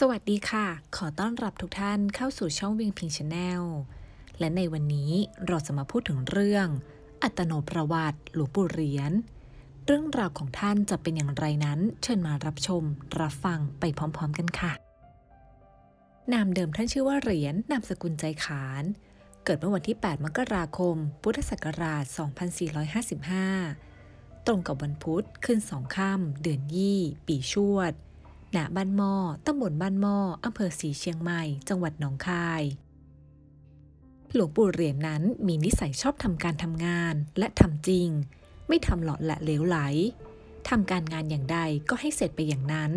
สวัสดีค่ะ ขอต้อนรับทุกท่านเข้าสู่ช่องเวียงพิงชาแนล และในวันนี้เราจะมาพูดถึงเรื่อง อัตโนประวัติหลวงปู่เหรียญเรื่องราวของท่านจะเป็นอย่างไรนั้นเชิญมารับชม รับฟัง ไปพร้อมๆกันค่ะ นามเดิมท่านชื่อว่าเหรียญนามสกุลใจขาน เกิดเมื่อวันที่ 8 มกราคม พุทธศักราช 2455 ตรงกับวันพุธขึ้นสองค่ำเดือนยี่ ปีชวดณบ้านหม้อตำบลบ้านหม้ออำเภอสีเชียงใหม่ จังหวัดหนองคาย หลวงปู่เหรียญนั้นมีนิสัยชอบทำการทำงานและทำจริง ไม่ทำหลอดและเลวไหล ทำการงานอย่างใดก็ให้เสร็จไปอย่างนั้น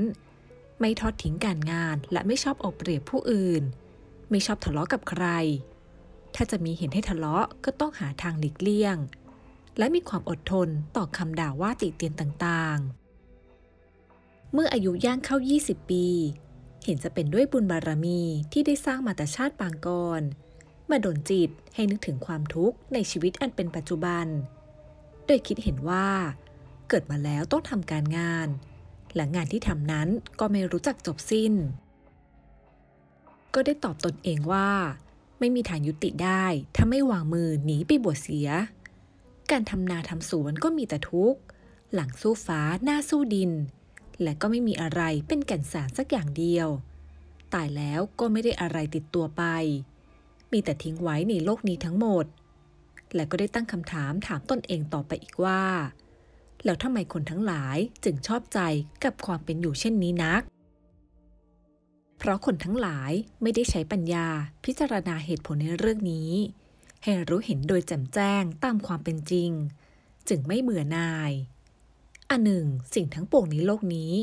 ไม่ทอดทิ้งการงานและไม่ชอบออาเปรียบผู้อื่น ไม่ชอบทะเลาะกับใคร ถ้าจะมีเห็นให้ทะเลาะก็ต้องหาทางหลีกเลี่ยง และมีความอดทนต่อคำด่าว่าติเตียนต่าง ๆเมื่ออายุย่างเข้า 20 ปี เห็นจะเป็นด้วยบุญบารมีที่ได้สร้างมาแต่ชาติปางก่อน มาดนจิตให้นึกถึงความทุกข์ในชีวิตอันเป็นปัจจุบัน โดยคิดเห็นว่า เกิดมาแล้วต้องทำการงาน หลังงานที่ทำนั้นก็ไม่รู้จักจบสิ้น ก็ได้ตอบตนเองว่า ไม่มีทางยุติได้ถ้าไม่วางมือหนีไปบวชเสีย การทำนาทำสวนก็มีแต่ทุกข์ หลังสู้ฟ้า หน้าสู้ดินและก็ไม่มีอะไรเป็นแก่นสารสักอย่างเดียว ตายแล้วก็ไม่ได้อะไรติดตัวไป มีแต่ทิ้งไว้ในโลกนี้ทั้งหมด และก็ได้ตั้งคำถามถามตนเองต่อไปอีกว่า แล้วทำไมคนทั้งหลายจึงชอบใจกับความเป็นอยู่เช่นนี้นัก เพราะคนทั้งหลายไม่ได้ใช้ปัญญาพิจารณาเหตุผลในเรื่องนี้ ให้รู้เห็นโดยแจ่มแจ้งตามความเป็นจริง จึงไม่เบื่อหน่ายอันหนึ่งสิ่งทั้งปวงในโลกนี้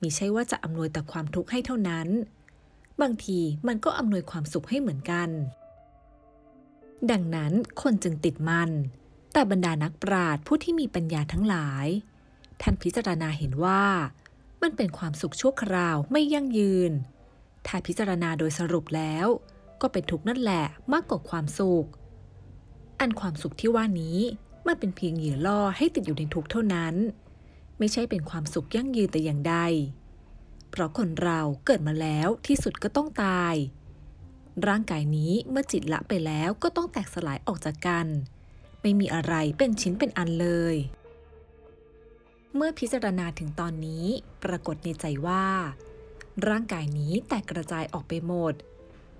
มิใช่ว่าจะอำนวยแต่ความทุกข์ให้เท่านั้น บางทีมันก็อำนวยความสุขให้เหมือนกัน ดังนั้นคนจึงติดมัน แต่บรรดานักปราชญ์ผู้ที่มีปัญญาทั้งหลาย ท่านพิจารณาเห็นว่า มันเป็นความสุขชั่วคราวไม่ยั่งยืน ถ้าพิจารณาโดยสรุปแล้ว ก็เป็นทุกข์นั่นแหละมากกว่าความสุข อันความสุขที่ว่านี้มันเป็นเพียงเหยื่อล่อให้ติดอยู่ในทุกข์เท่านั้นไม่ใช่เป็นความสุขยั่งยืนแต่อย่างใด เพราะคนเราเกิดมาแล้วที่สุดก็ต้องตาย ร่างกายนี้เมื่อจิตละไปแล้วก็ต้องแตกสลายออกจากกัน ไม่มีอะไรเป็นชิ้นเป็นอันเลย เมื่อพิจารณาถึงตอนนี้ ปรากฏในใจว่า ร่างกายนี้แตกกระจายออกไปหมด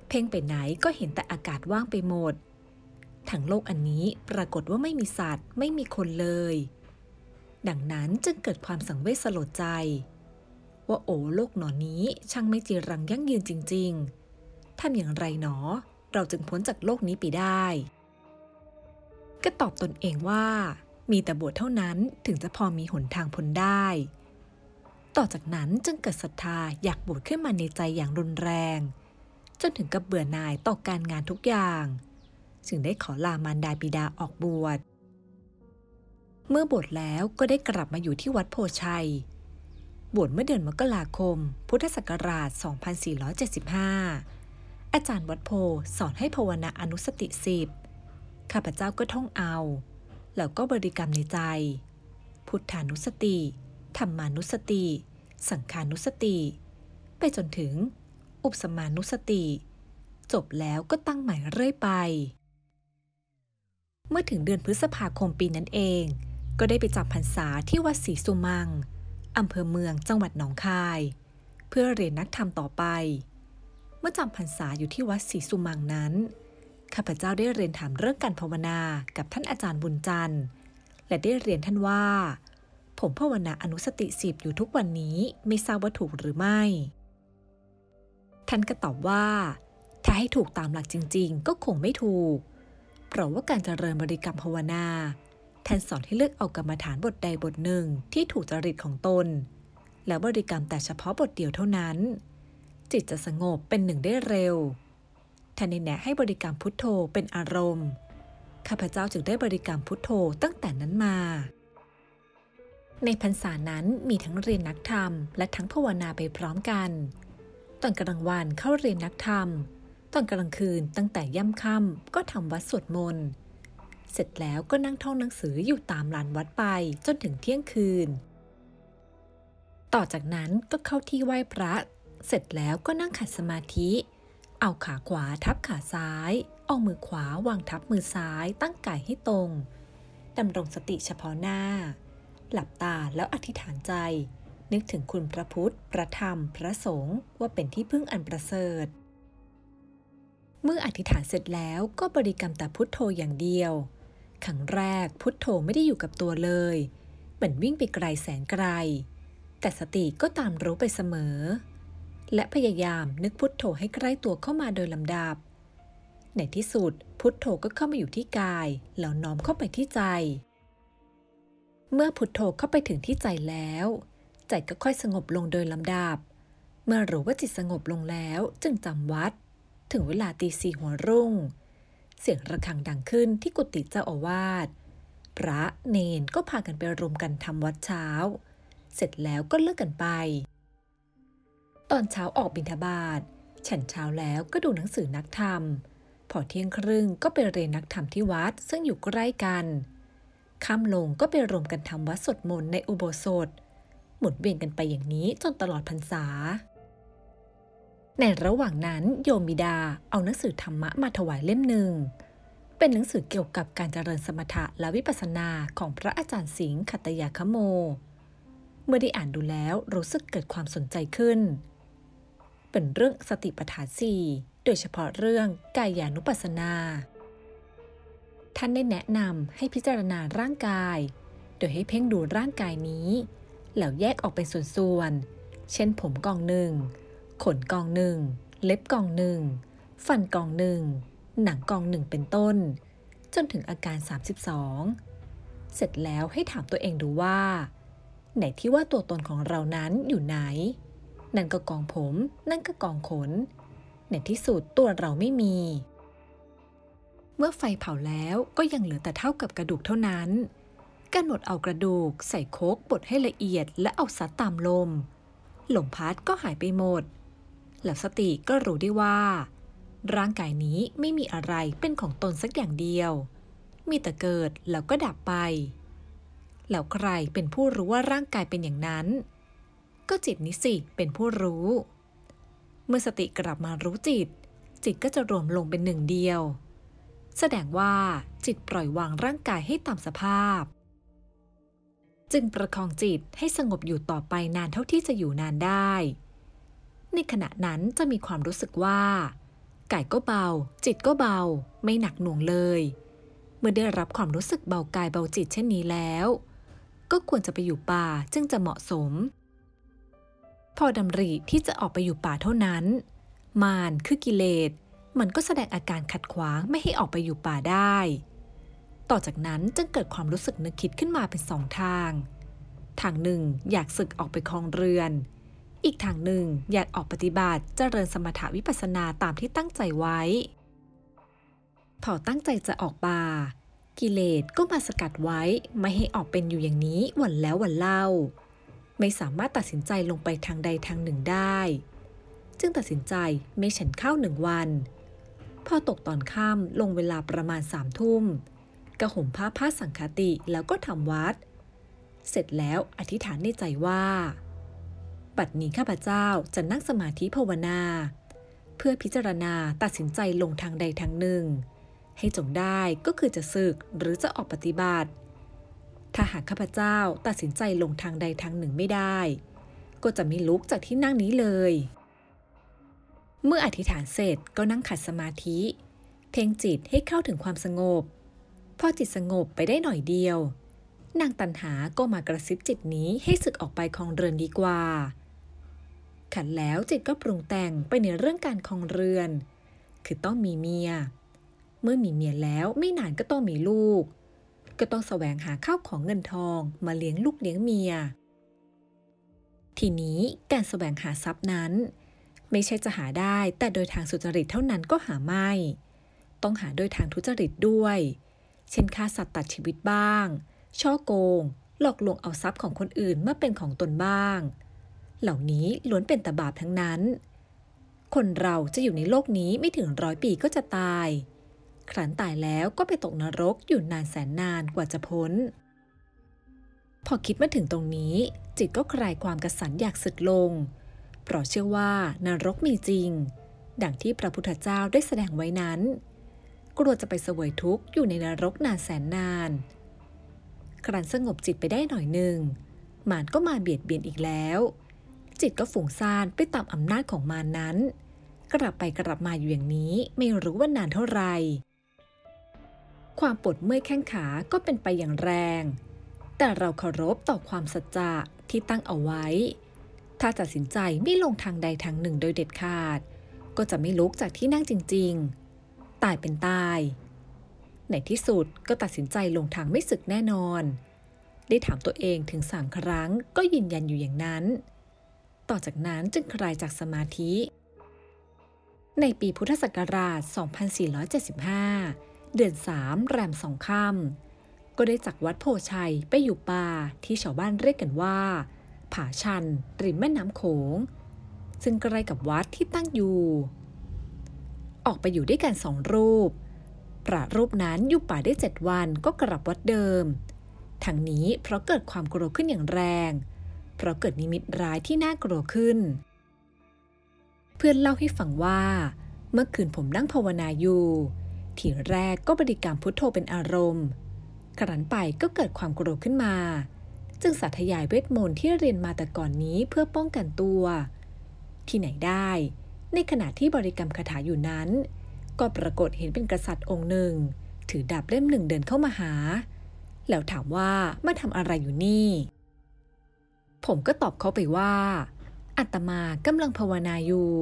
เพ่งไปไหนก็เห็นแต่อากาศว่างไปหมดทั้งโลกอันนี้ปรากฏว่าไม่มีสัตว์ ไม่มีคนเลยดังนั้นจึงเกิดความสังเวชสลดใจ ว่าโอ้โลกหนอนนี้ช่างไม่จีรังยั่งยืนจริงๆทำอย่างไรหนอ เราจึงพ้นจากโลกนี้ไปได้ ก็ตอบตนเองว่า มีแต่บวชเท่านั้นถึงจะพอมีหนทางพ้นได้ ต่อจากนั้นจึงเกิดศรัทธาอยากบวชขึ้นมาในใจอย่างรุนแรง จนถึงกับเบื่อหน่ายต่อการงานทุกอย่าง จึงได้ขอลามารดาบิดาออกบวชเมื่อบวชแล้วก็ได้กลับมาอยู่ที่วัดโพชัย บวชเมื่อเดือนมกราคม พุทธศักราช2475 อาจารย์วัดโพสอนให้ภาวนาอนุสติสิบ ข้าพเจ้าก็ท่องเอา แล้วก็บริกรรมในใจ พุทธานุสติธรรมานุสติ สังขานุสติ ไปจนถึงอุปสมานุสติ จบแล้วก็ตั้งใหม่เรื่อยไป เมื่อถึงเดือนพฤษภาคมปีนั้นเองก็ได้ไปจำพรรษาที่วัดศรีสุมังอำเภอเมืองจังหวัดหนองคาย เพื่อเรียนนักธรรมต่อไป เมื่อจำพรรษาอยู่ที่วัดศรีสุมังนั้นข้าพเจ้าได้เรียนถามเรื่องการภาวนากับท่านอาจารย์บุญจันทร์ และได้เรียนท่านว่า ผมภาวนาอนุสติสิบอยู่ทุกวันนี้ ไม่ทราบว่าถูกหรือไม่ ท่านก็ตอบว่า ถ้าให้ถูกตามหลักจริงๆ ก็คงไม่ถูก เพราะว่าการเจริญบริกรรมภาวนาทนสอนให้เลือกเอากรรมฐานบทใดบทหนึ่งที่ถูกจริตของตน แล้วบริกรรมแต่เฉพาะบทเดียวเท่านั้น จิตจะสงบเป็นหนึ่งได้เร็วแทนในแนะให้บริกรรมพุทโธเป็นอารมณ์ข้าพเจ้าจึงได้บริกรรมพุทโธตั้งแต่นั้นมา ในพรรษานั้นมีทั้งเรียนนักธรรม และทั้งภาวนาไปพร้อมกันตอนกลางวันเข้าเรียนนักธรรมตอนกลางคืนตั้งแต่ย่ำค่ำก็ทำวัดสวดมนต์เสร็จแล้วก็นั่งท่องหนังสืออยู่ตามลานวัดไปจนถึงเที่ยงคืน ต่อจากนั้นก็เข้าที่ไหว้พระ เสร็จแล้วก็นั่งขัดสมาธิ เอาขาขวาทับขาซ้าย เอามือขวาวางทับมือซ้าย ตั้งกายให้ตรงดำรงสติเฉพาะหน้า หลับตาแล้วอธิษฐานใจนึกถึงคุณพระพุทธ พระธรรม พระสงฆ์ว่าเป็นที่พึ่งอันประเสริฐ เมื่ออธิษฐานเสร็จแล้วก็บริกรรมแต่พุทโธอย่างเดียวครั้งแรกพุทโธไม่ได้อยู่กับตัวเลย เหมือนวิ่งไปไกลแสนไกล แต่สติก็ตามรู้ไปเสมอ และพยายามนึกพุทโธให้ใกล้ตัวเข้ามาโดยลำดับ ในที่สุดพุทโธก็เข้ามาอยู่ที่กาย แล้วน้อมเข้าไปที่ใจ เมื่อพุทโธเข้าไปถึงที่ใจแล้ว ใจก็ค่อยสงบลงโดยลำดับ เมื่อรู้ว่าจิตสงบลงแล้วจึงจำวัด ถึงเวลาตีสี่หัวรุ่งเสียงระฆังดังขึ้นที่กุฏิเจ้าอาวาส พระเนนก็พากันไปรวมกันทำวัดเช้า เสร็จแล้วก็เลิกกันไป ตอนเช้าออกบิณฑบาต ฉันเช้าแล้วก็ดูหนังสือนักธรรม พอเที่ยงครึ่งก็ไปเรียนนักธรรมที่วัดซึ่งอยู่ใกล้กัน ค่ำลงก็ไปรวมกันทำวัดสดมนในอุโบสถ หมุนเวียนกันไปอย่างนี้จนตลอดพรรษาในระหว่างนั้นโยมบิดาเอาหนังสือธรรมะมาถวายเล่มหนึ่ง เป็นหนังสือเกี่ยวกับการเจริญสมถะและวิปัสสนาของพระอาจารย์สิงห์ขัตยาคโม เมื่อได้อ่านดูแล้วรู้สึกเกิดความสนใจขึ้น เป็นเรื่องสติปัฏฐานสี่โดยเฉพาะเรื่องกายานุปัสสนา ท่านได้แนะนำให้พิจารณาร่างกาย โดยให้เพ่งดูร่างกายนี้ แล้วแยกออกเป็นส่วนๆ เช่นผมกองหนึ่งขนกองหนึ่ง เล็บกองหนึ่งฟันกองหนึ่ง หนังกองหนึ่งเป็นต้น จนถึงอาการ 32 เสร็จแล้วให้ถามตัวเองดูว่า ไหนที่ว่าตัวตนของเรานั้นอยู่ไหน นั่นก็กองผม นั่น ก็กองขนในที่สุดตัวเราไม่มี เมื่อไฟเผาแล้วก็ยังเหลือแต่เท่ากับกระดูกเท่านั้นกำหนดเอากระดูกใส่โคกบดให้ละเอียด และเอาซัดตามลมลมพัดก็หายไปหมดแล้วสติก็รู้ได้ว่า ร่างกายนี้ไม่มีอะไรเป็นของตนสักอย่างเดียว มีแต่เกิดแล้วก็ดับไป แล้วใครเป็นผู้รู้ว่าร่างกายเป็นอย่างนั้น ก็จิตนี้สิเป็นผู้รู้ เมื่อสติกลับมารู้จิต จิตก็จะรวมลงเป็นหนึ่งเดียว แสดงว่าจิตปล่อยวางร่างกายให้ตามสภาพ จึงประคองจิตให้สงบอยู่ต่อไปนานเท่าที่จะอยู่นานได้ในขณะนั้นจะมีความรู้สึกว่ากก่ก็เบา จิตก็เบา ไม่หนักหน่วงเลย เมื่อได้รับความรู้สึกเบากายเบาจิตเช่นนี้แล้ว ก็ควรจะไปอยู่ป่าจึงจะเหมาะสม พอดำริที่จะออกไปอยู่ป่าเท่านั้น มานคือกิเลสมันก็แสดงอาการขัดขวางไม่ให้ออกไปอยู่ป่าได้ ต่อจากนั้นจึงเกิดความรู้สึกนึกคิดขึ้นมาเป็นสองทาง ทางหนึ่ง อยากศึกออกไปคลองเรือนอีกทางหนึ่งอยากออกปฏิบัติเจริญสมถาวิปัสนาตามที่ตั้งใจไว้ พอตั้งใจจะออกบากิเลสก็มาสกัดไว้ไม่ให้ออกเป็นอยู่อย่างนี้วันแล้ววันเล่า ไม่สามารถตัดสินใจลงไปทางใด ทางหนึ่งได้จึงตัดสินใจไม่ฉันข้าวหนึ่งวัน พอตกตอนค่ำลงเวลาประมาณสามทุ่มกระห่มผ้าผ้าสังคติแล้วก็ทำวัด เสร็จแล้วอธิษฐานในใจว่าบัดนี้ข้าพเจ้าจะนั่งสมาธิภาวนา เพื่อพิจารณาตัดสินใจลงทางใดทางหนึ่ง ให้จงได้ก็คือจะศึก หรือจะออกปฏิบัติ ถ้าหากข้าพเจ้าตัดสินใจลงทางใดทางหนึ่งไม่ได้ ก็จะไม่ลุกจากที่นั่งนี้เลย เมื่ออธิษฐานเสร็จก็นั่งขัดสมาธิ เพ่งจิตให้เข้าถึงความสงบ พอจิตสงบไปได้หน่อยเดียวนางตันหาก็มากระซิบจิตนี้ให้สึกออกไปของเรือนดีกว่าขันแล้วจิตก็ปรุงแต่งไปในเรื่องการคองเรือน คือต้องมีเมีย เมื่อมีเมียแล้วไม่นานก็ต้องมีลูก ก็ต้องแสวงหาข้าวของเงินทอง มาเลี้ยงลูกเลี้ยงเมีย ทีนี้การแสวงหาทรัพย์นั้น ไม่ใช่จะหาได้แต่โดยทางสุจริตเท่านั้นก็หาไม่ ต้องหาโดยทางทุจริตด้วย เช่นฆ่าสัตว์ตัดชีวิตบ้าง ช่อโกงหลอกลวงเอาทรัพย์ของคนอื่นมาเป็นของตนบ้างเหล่านี้ล้วนเป็นตบาปทั้งนั้น คนเราจะอยู่ในโลกนี้ไม่ถึงร้อยปีก็จะตาย ครั้นตายแล้วก็ไปตกนรกอยู่นานแสนนานกว่าจะพ้น พอคิดมาถึงตรงนี้ จิตก็คลายความกระสันอยากสึกลง เพราะเชื่อว่านรกมีจริง ดังที่พระพุทธเจ้าได้แสดงไว้นั้น กลัวจะไปเสวยทุกข์อยู่ในนรกนานแสนนาน ครั้นสงบจิตไปได้หน่อยหนึ่งมานก็มาเบียดเบียนอีกแล้วจิตก็ฝุ่งซ่านไปตามอำนาจของมานั้น กลับไปกลับมาอยู่อย่างนี้ไม่รู้ว่านานเท่าไหร่ความปวดเมื่อยแข้งขา ก็เป็นไปอย่างแรง แต่เราเคารพต่อความสัจจะที่ตั้งเอาไว้ ถ้าตัดสินใจไม่ลงทางใดทางหนึ่งโดยเด็ดขาด ก็จะไม่ลุกจากที่นั่งจริงๆ ตายเป็นตาย ในที่สุดก็ตัดสินใจลงทางไม่สึกแน่นอน ได้ถามตัวเองถึงสามครั้ง ก็ยืนยันอยู่อย่างนั้นต่อจากนั้นจึงคลายจากสมาธิ ในปีพุทธศักราช 2475 เดือน 3 แรมสองค่ำก็ได้จากวัดโพชัยไปอยู่ป่า ที่ชาวบ้านเรียกกันว่าผาชันริมแม่น้ำโขง ซึ่งใกล้กับวัดที่ตั้งอยู่ ออกไปอยู่ด้วยกันสองรูปพระรูปนั้นอยู่ป่าได้เจ็ดวันก็กลับวัดเดิม ทั้งนี้เพราะเกิดความกลัวขึ้นอย่างแรงพราะเกิดนิมิตร้ายที่น่ากลัวขึ้น เพื่อนเล่าให้ฟังว่า เมื่อคืนผมนั่งภาวนาอยู่ทีแรกก็บริกรรมพุทโธเป็นอารมณ์ขรั้นไปก็เกิดความกลัวขึ้นมา จึงสาธยายเวทมนต์ที่เรียนมาแต่ก่อนนี้เพื่อป้องกันตัว ที่ไหนได้ ในขณะที่บริกรรมคาถาอยู่นั้น ก็ปรากฏเห็นเป็นกษัตริย์องค์หนึ่ง ถือดาบเล่มหนึ่งเดินเข้ามาหา แล้วถามว่ามาทำอะไรอยู่นี่ผมก็ตอบเขาไปว่าอัตมากำลังภาวนาอยู่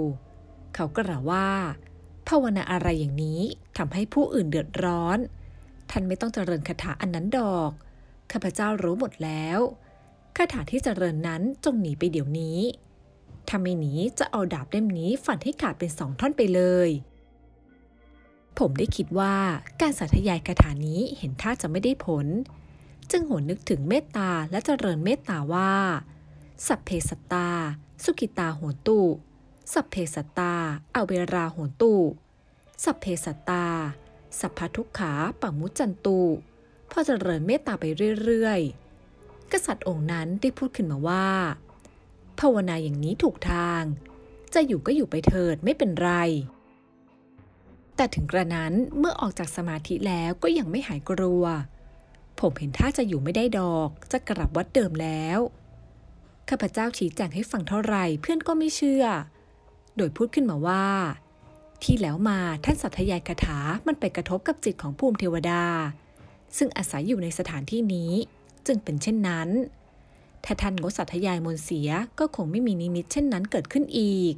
เขาก็ระว่า ภาวนาอะไรอย่างนี้ทำให้ผู้อื่นเดือดร้อน ท่านไม่ต้องเจริญคาถาอันนั้นดอกข้าพเจ้ารู้หมดแล้วคาถาที่เจริญนั้นจงหนีไปเดี๋ยวนี้ถ้าไม่หนีจะเอาดาบเล่มนี้ฝันให้ขาดเป็นสองท่อนไปเลย ผมได้คิดว่าการสาธยายคาถานี้เห็นท่าจะไม่ได้ผลจึงหวนนึกถึงเมตตาและเจริญเมตตาว่า สัพเพสัตตา สุกิตา โหนตุ สัพเพสัตตาอเวรา โหนตุสัพเพสัตตา สัพพทุกขา ปังมุจันตุ พอเจริญเมตตาไปเรื่อยๆ กษัตริย์องค์นั้นได้พูดขึ้นมาว่า ภาวนาอย่างนี้ถูกทาง จะอยู่ก็อยู่ไปเถิดไม่เป็นไร แต่ถึงกระนั้นเมื่อออกจากสมาธิแล้วก็ยังไม่หายกลัวผมเห็นท่าจะอยู่ไม่ได้ดอก จะกลับวัดเดิมแล้วข้าพเจ้าชี้แจงให้ฟังเท่าไรเพื่อนก็ไม่เชื่อ โดยพูดขึ้นมาว่า ที่แล้วมาท่านสัตยายคาถามันไปกระทบกับจิตของภูมิเทวดา ซึ่งอาศัยอยู่ในสถานที่นี้ จึงเป็นเช่นนั้น ถ้าท่านงดสัตยายมนเสียก็คงไม่มีนิมิตเช่นนั้นเกิดขึ้นอีก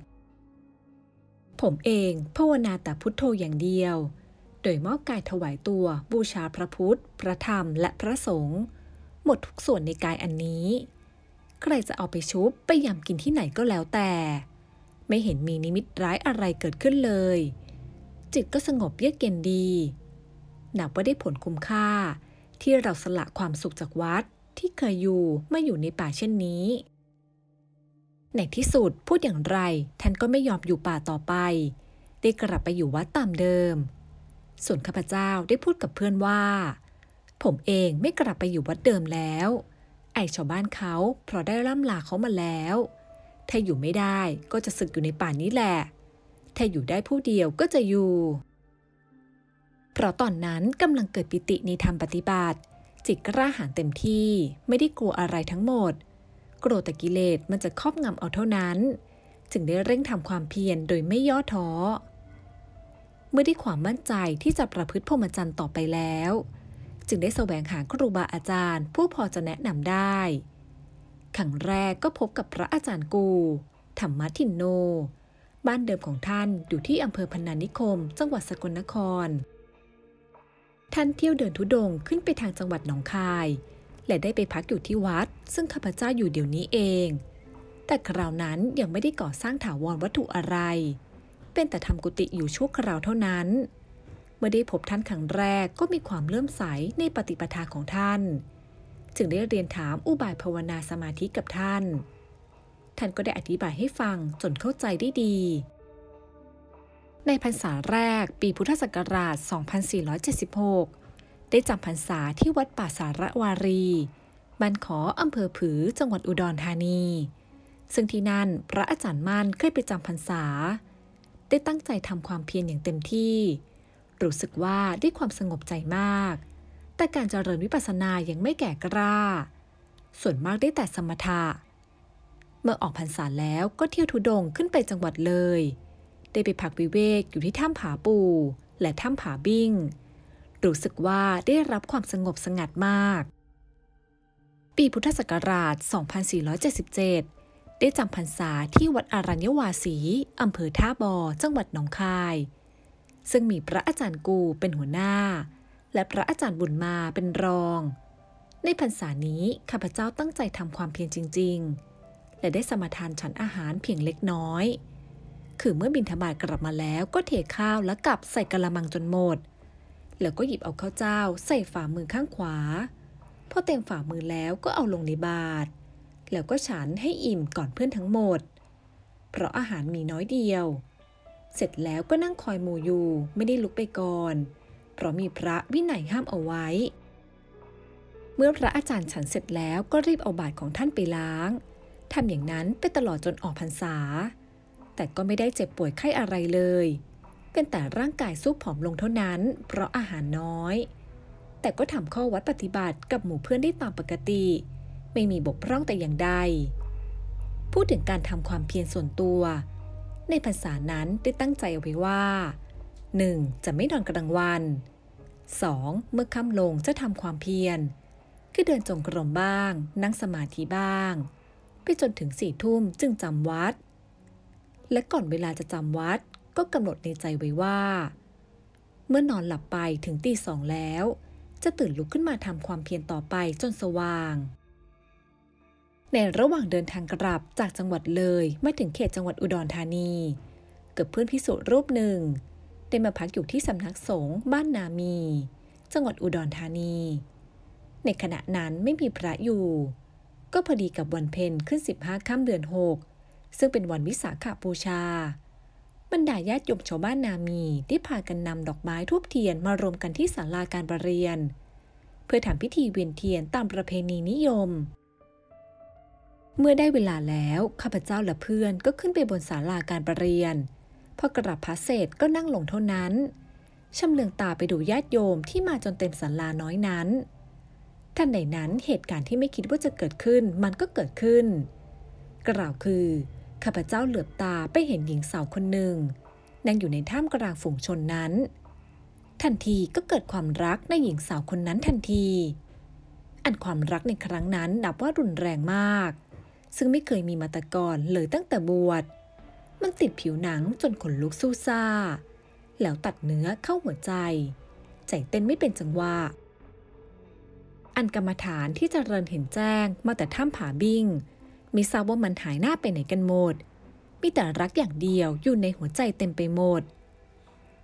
ผมเองภาวนาแต่พุทโธอย่างเดียวโดยมอบกายถวายตัวบูชาพระพุทธ พระธรรม และพระสงฆ์ หมดทุกส่วนในกายอันนี้ ใครจะเอาไปชุบ ไปยำกินที่ไหนก็แล้วแต่ ไม่เห็นมีนิมิตร้ายอะไรเกิดขึ้นเลย จิตก็สงบเยือกเย็นดีนับว่าได้ผลคุ้มค่า ที่เราสละความสุขจากวัดที่เคยอยู่มาอยู่ในป่าเช่นนี้ ในที่สุดพูดอย่างไรท่านก็ไม่ยอมอยู่ป่าต่อไป ได้กลับไปอยู่วัดตามเดิมส่วนข้าพเจ้าได้พูดกับเพื่อนว่า ผมเองไม่กลับไปอยู่วัดเดิมแล้ว ไอชาวบ้านเขาเพราะได้ร่ำลาเขามาแล้ว ถ้าอยู่ไม่ได้ก็จะสึกอยู่ในป่านนี้แหละ ถ้าอยู่ได้ผู้เดียวก็จะอยู่ เพราะตอนนั้นกำลังเกิดปิติในธรรมปฏิบัติ จิตกระหารเต็มที่ไม่ได้กลัวอะไรทั้งหมดกลัวแต่กิเลสมันจะครอบงำเอาเท่านั้น จึงได้เร่งทำความเพียรโดยไม่ย่อท้อเมื่อได้ความมั่นใจที่จะประพฤติพรหมจรรย์ต่อไปแล้ว จึงได้แสวงหาครูบาอาจารย์ ผู้พอจะแนะนำได้ครั้งแรกก็พบกับพระอาจารย์กูธรรมทินโน บ้านเดิมของท่านอยู่ที่อำเภอพนานิคม จังหวัดสกลนคร ท่านเที่ยวเดินทุดงขึ้นไปทางจังหวัดหนองคาย และได้ไปพักอยู่ที่วัด ซึ่งข้าพเจ้าอยู่เดี๋ยวนี้เอง แต่คราวนั้นยังไม่ได้ก่อสร้างถาวรวัตถุอะไรเป็นแต่ทำกุฏิอยู่ชั่วคราวเท่านั้น เมื่อได้พบท่านครั้งแรกก็มีความเลื่อมใสในปฏิปทาของท่าน จึงได้เรียนถามอุบายภาวนาสมาธิกับท่าน ท่านก็ได้อธิบายให้ฟังจนเข้าใจได้ดี ในพรรษาแรกปีพุทธศักราช 2476 ได้จำพรรษาที่วัดป่าสารวารีบ้านขออำเภอผือจังหวัดอุดรธานี ซึ่งที่นั่นพระอาจารย์มั่นเคยไปจำพรรษาได้ตั้งใจทำความเพียรอย่างเต็มที่ รู้สึกว่าได้ความสงบใจมาก แต่การเจริญวิปัสสนายังไม่แก่กล้าส่วนมากได้แต่สมถะ เมื่อออกพรรษาแล้วก็เที่ยวทุดงขึ้นไปจังหวัดเลย ได้ไปพักวิเวกอยู่ที่ถ้ำผาปู และถ้ำผาบิงรู้สึกว่าได้รับความสงบสงัดมาก ปีพุทธศักราช 2477ได้จำพรรษาที่วัดอารัญวาสีอำเภอท่าบอจังหวัดหนองคาย ซึ่งมีพระอาจารย์กูเป็นหัวหน้า และพระอาจารย์บุญมาเป็นรอง ในพรรษานี้ข้าพเจ้าตั้งใจทำความเพียรจริง ๆ และได้สมทานฉันอาหารเพียงเล็กน้อย คือเมื่อบินทบาทกลับมาแล้วก็เทข้าวและกลับใส่กะละมังจนหมด แล้วก็หยิบเอาข้าวเจ้าใส่ฝ่ามือข้างขวา พอเต็มฝ่ามือแล้วก็เอาลงในบาตรแล้วก็ฉันให้อิ่มก่อนเพื่อนทั้งหมด เพราะอาหารมีน้อยเดียว เสร็จแล้วก็นั่งคอยหมูอยู่ไม่ได้ลุกไปก่อน เพราะมีพระวินัยห้ามเอาไว้ เมื่อพระอาจารย์ฉันเสร็จแล้วก็รีบเอาบาดของท่านไปล้าง ทำอย่างนั้นไปตลอดจนออกพรรษา แต่ก็ไม่ได้เจ็บป่วยไข้อะไรเลย เป็นแต่ร่างกายซุบผอมลงเท่านั้นเพราะอาหารน้อย แต่ก็ทำข้อวัดปฏิบัติกับหมู่เพื่อนได้ตามปกติไม่มีบกพร่องแต่อย่างใด พูดถึงการทำความเพียรส่วนตัว ในภาษานั้น ได้ตั้งใจเอาไว้ว่า 1. จะไม่นอนกลางวัน 2. เมื่อค่ำลงจะทำความเพียร คือเดินจงกรมบ้าง นั่งสมาธิบ้าง ไปจนถึงสี่ทุ่มจึงจำวัด และก่อนเวลาจะจำวัด ก็กำหนดในใจไว้ว่า เมื่อนอนหลับไปถึงตีสองแล้ว จะตื่นลุกขึ้นมาทำความเพียรต่อไปจนสว่างในระหว่างเดินทางกลับจากจังหวัดเลยไม่ถึงเขตจังหวัดอุดรธานีเกิบเพื่อนพิสุรูปหนึ่งได้มาพักอยู่ที่สำนักสงฆ์บ้านนามี จังหวัดอุดรธานี ในขณะนั้นไม่มีพระอยู่ ก็พอดีกับวันเพ็ญขึ้น 15 ค่ำเดือน6ซึ่งเป็นวันวิสาขบูชา บรรดาญาติโยมชาวบ้านนามีที่พากันนำดอกไม้ทูบเทียนมารวมกันที่ศาลาการประเรียนเพื่อทำพิธีเวียนเทียนตามประเพณีนิยมเมื่อได้เวลาแล้ว ข้าพเจ้าและเพื่อนก็ขึ้นไปบนศาลาการประเรียนพอกลับพระเศษก็นั่งลงเท่านั้น ชำเลืองตาไปดูญาติโยมที่มาจนเต็มศาลาน้อยนั้นท่านใดนั้นเหตุการณ์ที่ไม่คิดว่าจะเกิดขึ้นมันก็เกิดขึ้น กล่าวคือข้าพเจ้าเหลือบตาไปเห็นหญิงสาวคนหนึ่ง นั่งอยู่ในท่ามกลางฝูงชนนั้น ทันทีก็เกิดความรักในหญิงสาวคนนั้นทันที อันความรักในครั้งนั้นนับว่ารุนแรงมากซึ่งไม่เคยมีมาตะกอนเลยตั้งแต่บวช มันติดผิวหนังจนขนลุกสู้ซ่า แล้วตัดเนื้อเข้าหัวใจ ใจเต้นไม่เป็นจังหวะ อันกรรมฐานที่จเจริญเห็นแจ้งมาแต่ถ้ำผาบิงมิทราบว่ามันหายหน้าไปไหนกันหมด มีแต่รักอย่างเดียวอยู่ในหัวใจเต็มไปหมด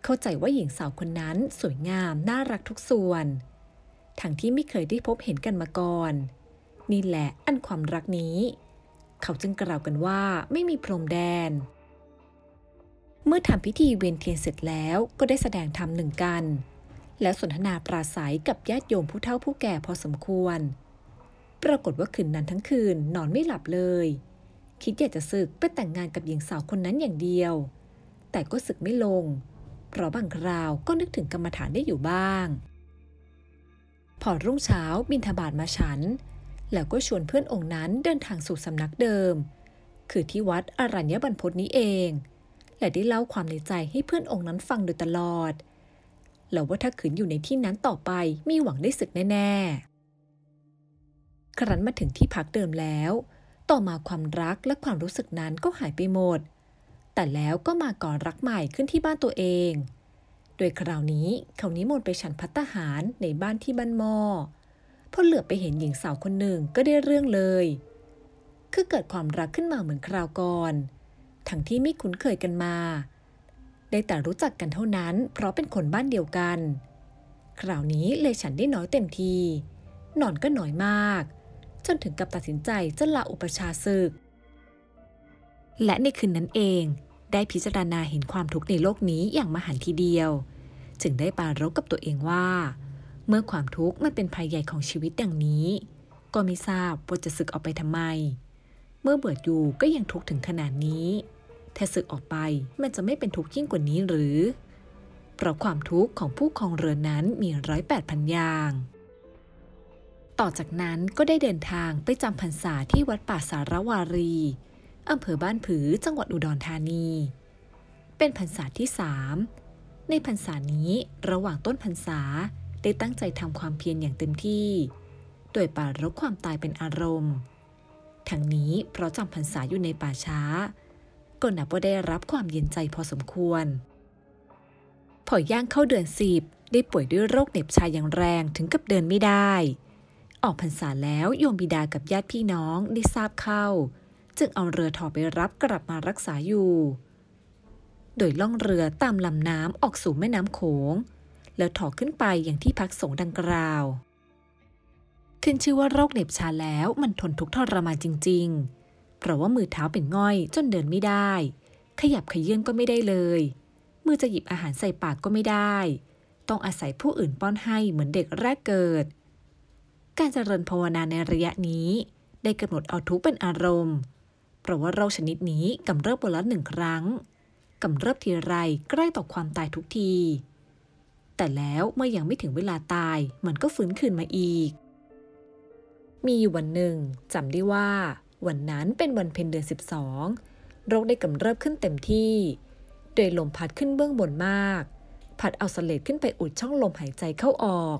เข้าใจว่าหญิงสาวคนนั้นสวยงามน่ารักทุกส่วน ทั้งที่ไม่เคยได้พบเห็นกันมาก่อน นี่แหละอันความรักนี้เขาจึงกล่าวกันว่าไม่มีพรมแดน เมื่อทำพิธีเวียนเทียนเสร็จแล้วก็ได้แสดงธรรมหนึ่งกัน และสนทนาปราศัยกับญาติโยมผู้เฒ่าผู้แก่พอสมควร ปรากฏว่าคืนนั้นทั้งคืนนอนไม่หลับเลย คิดอยากจะศึกไปแต่งงานกับหญิงสาวคนนั้นอย่างเดียว แต่ก็ศึกไม่ลง เพราะบางคราวก็นึกถึงกรรมฐานได้อยู่บ้างพอรุ่งเช้า บินทบาทมาฉันแล้วก็ชวนเพื่อนองค์นั้นเดินทางสู่สำนักเดิม คือที่วัดอรัญญบันพตนี้เอง และได้เล่าความในใจให้เพื่อนองค์นั้นฟังโดยตลอดแล้วว่าถ้าขืนอยู่ในที่นั้นต่อไปมีหวังได้ศึกแน่ ๆ ครั้นมาถึงที่พักเดิมแล้ว ต่อมาความรักและความรู้สึกนั้นก็หายไปหมด แต่แล้วก็มาก่อรักใหม่ขึ้นที่บ้านตัวเอง โดยคราวนี้เขานิมนต์ไปฉันพัตหารในบ้านที่บ้านมอพอเหลือไปเห็นหญิงสาวคนหนึ่งก็ได้เรื่องเลย คือเกิดความรักขึ้นมาเหมือนคราวก่อน ทั้งที่ไม่คุ้นเคยกันมา ได้แต่รู้จักกันเท่านั้น เพราะเป็นคนบ้านเดียวกัน คราวนี้เลยฉันได้น้อยเต็มที นอนก็น้อยมาก จนถึงกับตัดสินใจจะลาอุปชาศึก และในคืนนั้นเองได้พิจารณาเห็นความทุกข์ในโลกนี้อย่างมหันทีเดียว จึงได้ปารกกับตัวเองว่าเมื่อความทุกข์มันเป็นภัยใหญ่ของชีวิตอย่างนี้ ก็ไม่ทราบว่าจะสึกออกไปทำไม เมื่อเบื่ออยู่ก็ยังทุกข์ถึงขนาดนี้ ถ้าสึกออกไปมันจะไม่เป็นทุกข์ยิ่งกว่านี้หรือเพราะความทุกข์ของผู้ครองเรือนนั้นมีร้อยแปดพันอย่าง ต่อจากนั้นก็ได้เดินทางไปจำพรรษาที่วัดป่าสารวารีอำเภอบ้านผือ จังหวัดอุดรธานี เป็นพรรษาที่สามในพรรษานี้ระหว่างต้นพรรษาได้ตั้งใจทำความเพียรอย่างเต็มที่โดยปรารบความตายเป็นอารมณ์ ทั้งนี้เพราะจำพรรษาอยู่ในป่าช้า ก็นับว่าได้รับความเย็นใจพอสมควร พอย่างเข้าเดือนสิบได้ป่วยด้วยโรคเหน็บชาอย่างแรงถึงกับเดินไม่ได้ ออกพรรษาแล้วโยมบิดากับญาติพี่น้องได้ทราบเข้า จึงเอาเรือถอไปรับกลับมารักษาอยู่ โดยล่องเรือตามลำน้ำออกสู่แม่น้ำโขงแล้วถอขึ้นไปอย่างที่พักสงดังกล่าว ขึ้นชื่อว่าโรคเหน็บชาแล้วมันทนทุกทรมานจริง ๆ เพราะว่ามือเท้าเป็นง่อยจนเดินไม่ได้ ขยับขยื่นก็ไม่ได้เลย มือจะหยิบอาหารใส่ปากก็ไม่ได้ ต้องอาศัยผู้อื่นป้อนให้เหมือนเด็กแรกเกิด การเจริญภาวนาในระยะนี้ ได้กำหนดเอาทุกเป็นอารมณ์ เพราะว่าโรคชนิดนี้กำเริบวันละหนึ่งครั้ง กำเริบทีไรใกล้ต่อความตายทุกทีแต่แล้วเมื่อยังไม่ถึงเวลาตาย มันก็ฟื้นคืนมาอีก มีอยู่วันหนึ่งจำได้ว่า วันนั้นเป็นวันเพ็ญเดือน12 โรคได้กำเริบขึ้นเต็มที่ โดยลมพัดขึ้นเบื้องบนมาก พัดเอาสเลดขึ้นไปอุดช่องลมหายใจเข้าออก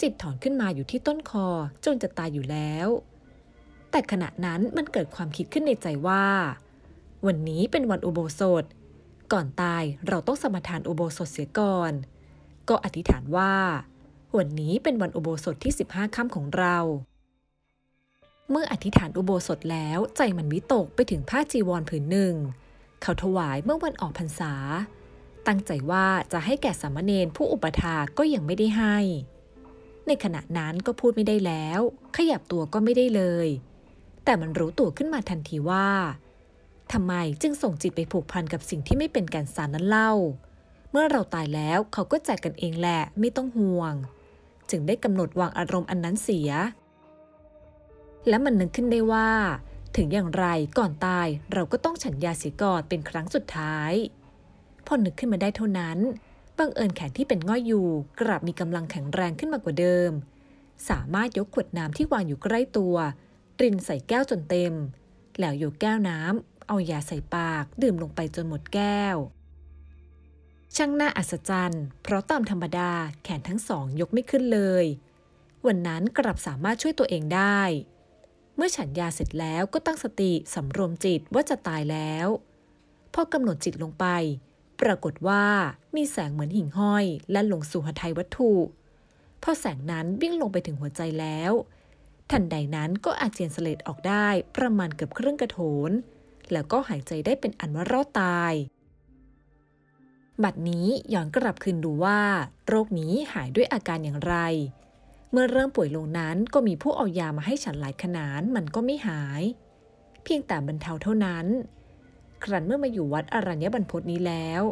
จิตถอนขึ้นมาอยู่ที่ต้นคอจนจะตายอยู่แล้ว แต่ขณะนั้นมันเกิดความคิดขึ้นในใจว่า วันนี้เป็นวันอุโบสถ ก่อนตายเราต้องสมทานอุโบสถเสียก่อนก็อธิษฐานว่า วันนี้เป็นวันอุโบสถที่ 15ค่ำของเรา เมื่ออธิษฐานอุโบสถแล้วใจมันวิตกไปถึงผ้าจีวรผืนหนึ่ง เขาถวายเมื่อวันออกพรรษา ตั้งใจว่าจะให้แก่สามเณรผู้อุปถาก็ยังไม่ได้ให้ ในขณะนั้นก็พูดไม่ได้แล้ว ขยับตัวก็ไม่ได้เลย แต่มันรู้ตัวขึ้นมาทันทีว่า ทำไมจึงส่งจิตไปผูกพันกับสิ่งที่ไม่เป็นแก่นสารนั้นเล่าเมื่อเราตายแล้วเขาก็แจกกันเองแหละไม่ต้องห่วง จึงได้กำหนดวางอารมณ์อันนั้นเสีย และมันนึกขึ้นได้ว่า ถึงอย่างไรก่อนตายเราก็ต้องฉันยาสีกอดเป็นครั้งสุดท้ายพอนึกขึ้นมาได้เท่านั้น บังเอิญแขนที่เป็นง่อยอยู่ กลับมีกำลังแข็งแรงขึ้นมากว่าเดิม สามารถยกขวดน้ำที่วางอยู่ใกล้ตัวรินใส่แก้วจนเต็มแล้วโยกแก้วน้ำเอายาใส่ปาก ดื่มลงไปจนหมดแก้วช่างน่าอัศจรรย์ เพราะตามธรรมดา แขนทั้งสองยกไม่ขึ้นเลย วันนั้นกลับสามารถช่วยตัวเองได้ เมื่อฉันยาเสร็จแล้วก็ตั้งสติสำรวมจิตว่าจะตายแล้ว พอกำหนดจิตลงไป ปรากฏว่ามีแสงเหมือนหิ่งห้อย และหลงสู่หทัยวัตถุ พอแสงนั้นวิ่งลงไปถึงหัวใจแล้ว ทันใดนั้นก็อาเจียนเสลดออกได้ประมาณเกือบครึ่งกระโถน แล้วก็หายใจได้เป็นอันว่ารอดตายบัดนี้ย้อนกลับคืนดูว่า โรคนี้หายด้วยอาการอย่างไร เมื่อเริ่มป่วยลงนั้นก็มีผู้เอายามาให้ฉันหลายขนาดมันก็ไม่หาย เพียงแต่บรรเทาเท่านั้น ครั้นเมื่อมาอยู่วัดอรัญญบรรพตนี้แล้ว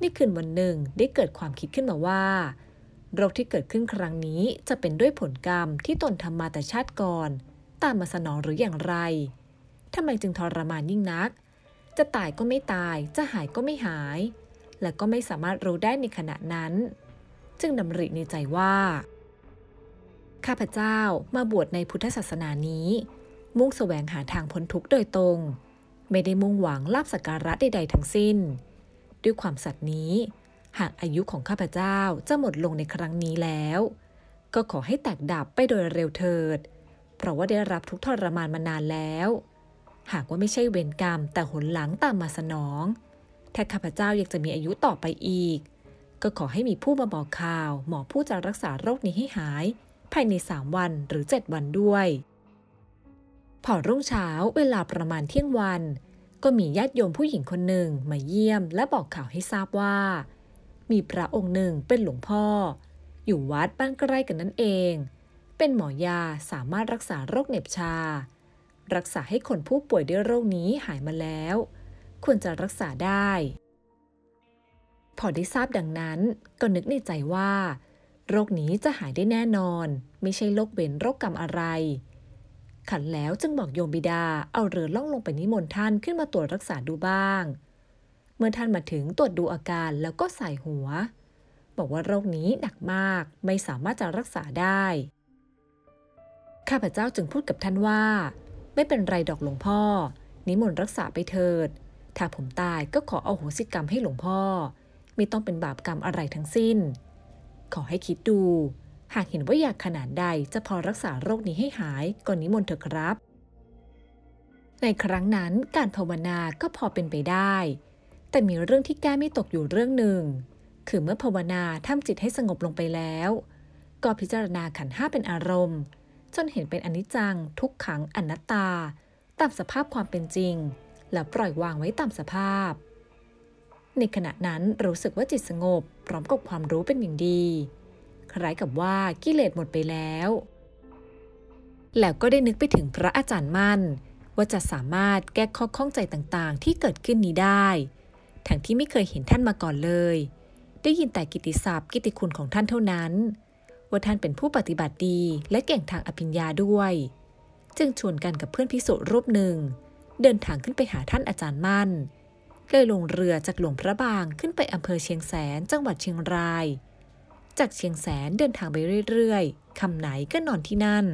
ในคืนวันหนึ่งได้เกิดความคิดขึ้นมาว่า โรคที่เกิดขึ้นครั้งนี้จะเป็นด้วยผลกรรมที่ตนทำมาแต่ชาติก่อน ตามมาสนองหรืออย่างไรทำไมจึงทรมานยิ่งนัก จะตายก็ไม่ตาย จะหายก็ไม่หายและก็ไม่สามารถรู้ได้ในขณะนั้น จึงดำริในใจว่า ข้าพเจ้ามาบวชในพุทธศาสนานี้ มุ่งแสวงหาทางพ้นทุกข์โดยตรง ไม่ได้มุ่งหวังลาบสักการะใด ๆ ทั้งสิ้น ด้วยความสัตย์นี้ หากอายุของข้าพเจ้าจะหมดลงในครั้งนี้แล้ว ก็ขอให้แตกดับไปโดยเร็วเถิด เพราะว่าได้รับทุกทรมานมานานแล้ว หากว่าไม่ใช่เวรกรรมแต่หนหลังตามมาสนองถ้าข้าพเจ้ายังจะมีอายุต่อไปอีก ก็ขอให้มีผู้มาบอกข่าว หมอผู้จะรักษาโรคนี้ให้หาย ภายในสามวันหรือ 7 วันด้วย พอรุ่งเช้าเวลาประมาณเที่ยงวัน ก็มีญาติโยมผู้หญิงคนหนึ่งมาเยี่ยมและบอกข่าวให้ทราบว่า มีพระองค์หนึ่งเป็นหลวงพ่อ อยู่วัดบ้านใกล้กันนั่นเอง เป็นหมอยาสามารถรักษาโรคเหน็บชา รักษาให้คนผู้ป่วยด้วยโรคนี้หายมาแล้วควรจะรักษาได้ พอได้ทราบดังนั้นก็นึกในใจว่า โรคนี้จะหายได้แน่นอน ไม่ใช่โรคเวรโรคกรรมอะไร ขันแล้วจึงบอกโยมบิดาเอาเรือล่องลงไปนิมนต์ท่านขึ้นมาตรวจรักษาดูบ้าง เมื่อท่านมาถึงตรวจดูอาการแล้วก็ใส่หัว บอกว่าโรคนี้หนักมากไม่สามารถจะรักษาได้ ข้าพเจ้าจึงพูดกับท่านว่า ไม่เป็นไรดอกหลวงพ่อ นิมนต์รักษาไปเถิดถ้าผมตายก็ขอเอาโหสิกรรมให้หลวงพ่อไม่ต้องเป็นบาปกรรมอะไรทั้งสิ้น ขอให้คิดดู หากเห็นว่าอยากขนาดใดจะพอรักษาโรคนี้ให้หายก่อนิมนต์เถอะครับ ในครั้งนั้นการภาวนาก็พอเป็นไปได้ แต่มีเรื่องที่แก้ไม่ตกอยู่เรื่องหนึ่ง คือเมื่อภาวนาทำจิตให้สงบลงไปแล้ว ก็พิจารณาขันห้าเป็นอารมณ์ จนเห็นเป็นอนิจจัง ทุกขังอนัตตา ตามสภาพความเป็นจริงและปล่อยวางไว้ตามสภาพ ในขณะนั้นรู้สึกว่าจิตสงบพร้อมกับความรู้เป็นอย่างดี คล้ายกับว่ากิเลสหมดไปแล้ว แล้วก็ได้นึกไปถึงพระอาจารย์มั่น ว่าจะสามารถแก้ข้อข้องใจต่างๆที่เกิดขึ้นนี้ได้ ทั้งที่ไม่เคยเห็นท่านมาก่อนเลย ได้ยินแต่กิติศัพท์ กิติคุณของท่านเท่านั้น ว่าท่านเป็นผู้ปฏิบัติดีและเก่งทางอภิญญาด้วย จึงชวนกันกับเพื่อนพิสุรูปหนึ่งเดินทางขึ้นไปหาท่านอาจารย์มั่นเลยลงเรือจากหลวงพระบางขึ้นไปอำเภอเชียงแสนจังหวัดเชียงราย จากเชียงแสนเดินทางไปเรื่อยๆคำไหนก็นอนที่นั่น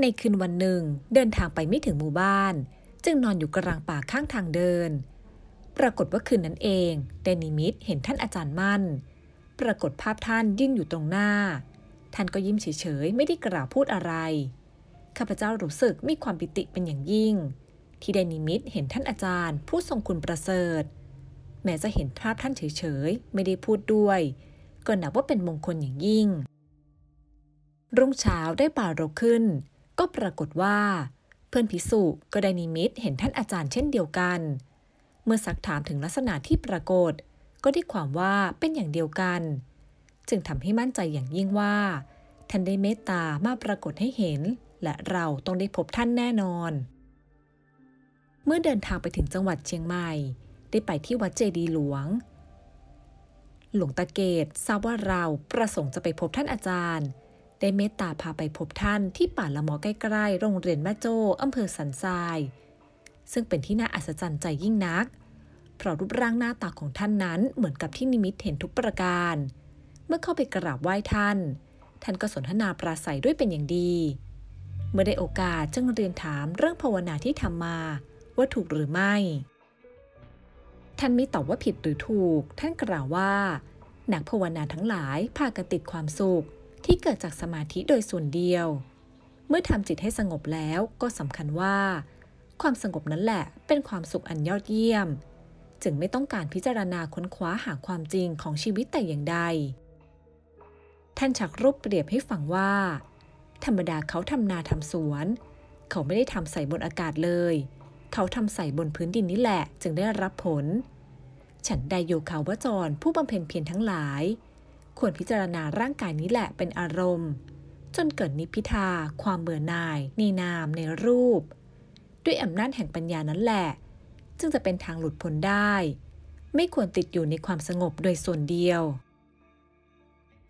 ในคืนวันหนึ่งเดินทางไปไม่ถึงหมู่บ้าน จึงนอนอยู่กลางป่าข้างทางเดิน ปรากฏว่าคืนนั้นเองเดนิมิตเห็นท่านอาจารย์มั่น ปรากฏภาพท่านยืนอยู่ตรงหน้า ท่านก็ยิ้มเฉยๆไม่ได้กล่าวพูดอะไรข้าพเจ้ารู้สึก มีความปิติเป็นอย่างยิ่ง ที่ได้นิมิตเห็นท่านอาจารย์ผู้ทรงคุณประเสริฐ แม้จะเห็นภาพท่านเฉยๆ ไม่ได้พูดด้วย ก็นับว่าเป็นมงคลอย่างยิ่ง รุ่งเช้าได้ป่ารกขึ้น ก็ปรากฏว่า เพื่อนพิสุก็ได้นิมิตเห็นท่านอาจารย์เช่นเดียวกัน เมื่อสักถามถึงลักษณะที่ปรากฏ ก็ได้ความว่าเป็นอย่างเดียวกัน จึงทำให้มั่นใจอย่างยิ่งว่าท่านได้เมตตามาปรากฏให้เห็นและเราต้องได้พบท่านแน่นอน เมื่อเดินทางไปถึงจังหวัดเชียงใหม่ ได้ไปที่วัดเจดีหลวง หลวงตาเกตทราบว่าเราประสงค์จะไปพบท่านอาจารย์ ได้เมตตาพาไปพบท่านที่ป่าละมอใกล้ ๆ โรงเรียนแม่โจ้อำเภอสันทราย ซึ่งเป็นที่น่าอัศจรรย์ใจยิ่งนัก เพราะรูปร่างหน้าตาของท่านนั้นเหมือนกับที่นิมิตเห็นทุกประการ เมื่อเข้าไปกราบไหว้ท่าน ท่านก็สนทนาปราศัยด้วยเป็นอย่างดีเมื่อได้โอกาสจึงเรียนถามเรื่องภาวนาที่ทำมา ว่า ถูกหรือไม่ ท่านไม่ตอบว่าผิดหรือถูก ท่านกล่าวว่านักภาวนาทั้งหลายพากันติดความสุขที่เกิดจากสมาธิโดยส่วนเดียว เมื่อทำจิตให้สงบแล้วก็สำคัญว่า ความสงบนั้นแหละเป็นความสุขอันยอดเยี่ยม จึงไม่ต้องการพิจารณาค้นคว้าหาความจริงของชีวิตแต่อย่างใด ท่านชักรูปเปรียบให้ฟังว่าธรรมดาเขาทำนาทำสวน เขาไม่ได้ทำใส่บนอากาศเลย เขาทำใส่บนพื้นดินนี่แหละจึงได้รับผล ฉันไดโยคาวจรผู้บำเพ็ญเพียรทั้งหลาย ควรพิจารณาร่างกายนี้แหละเป็นอารมณ์ จนเกิดนิพิทาความเบื่อหน่ายนินามในรูป ด้วยอำนาจแห่งปัญญานั้นแหละ จึงจะเป็นทางหลุดพ้นได้ ไม่ควรติดอยู่ในความสงบโดยส่วนเดียว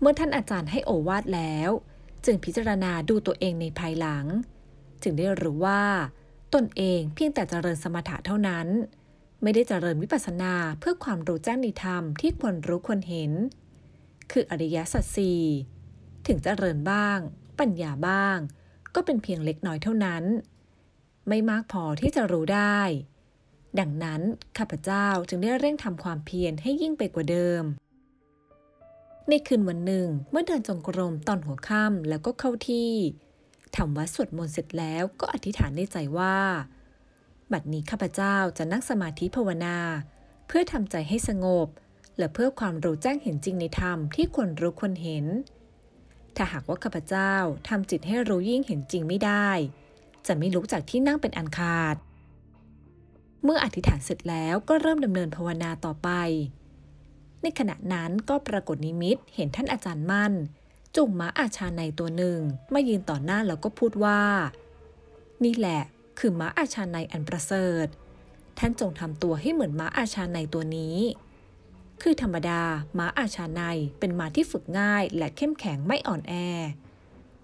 เมื่อท่านอาจารย์ให้โอวาทแล้วจึงพิจารณาดูตัวเองในภายหลัง จึงได้รู้ว่า ตนเองเพียงแต่เจริญสมถะเท่านั้น ไม่ได้เจริญวิปัสสนาเพื่อความรู้แจ้งในธรรมที่ควรรู้ควรเห็น คืออริยสัจสี่ถึงเจริญบ้าง ปัญญาบ้าง ก็เป็นเพียงเล็กน้อยเท่านั้น ไม่มากพอที่จะรู้ได้ ดังนั้นข้าพเจ้าจึงได้เร่งทำความเพียรให้ยิ่งไปกว่าเดิมในคืนวันหนึ่งเมื่อเดินจงกรมตอนหัวค่ำแล้วก็เข้าที่ทำวัดสวดมนต์เสร็จแล้วก็อธิษฐานในใจว่า บัดนี้ข้าพเจ้าจะนั่งสมาธิภาวนา เพื่อทำใจให้สงบ และเพื่อความรู้แจ้งเห็นจริงในธรรมที่ควรรู้ควรเห็น ถ้าหากว่าข้าพเจ้าทำจิตให้รู้ยิ่งเห็นจริงไม่ได้ จะไม่ลุกจากที่นั่งเป็นอันขาด เมื่ออธิษฐานเสร็จแล้วก็เริ่มดำเนินภาวนาต่อไปในขณะนั้นก็ปรากฏนิมิตเห็นท่านอาจารย์มั่นจุ่มหมาอาชาในตัวหนึ่งมายืนต่อหน้าแล้วก็พูดว่า นี่แหละ คือม้าอาชาในอันประเสริฐ ท่านจงทำตัวให้เหมือนม้าอาชาในตัวนี้ คือธรรมดา ม้าอาชาในเป็นม้าที่ฝึกง่ายและเข้มแข็งไม่อ่อนแอ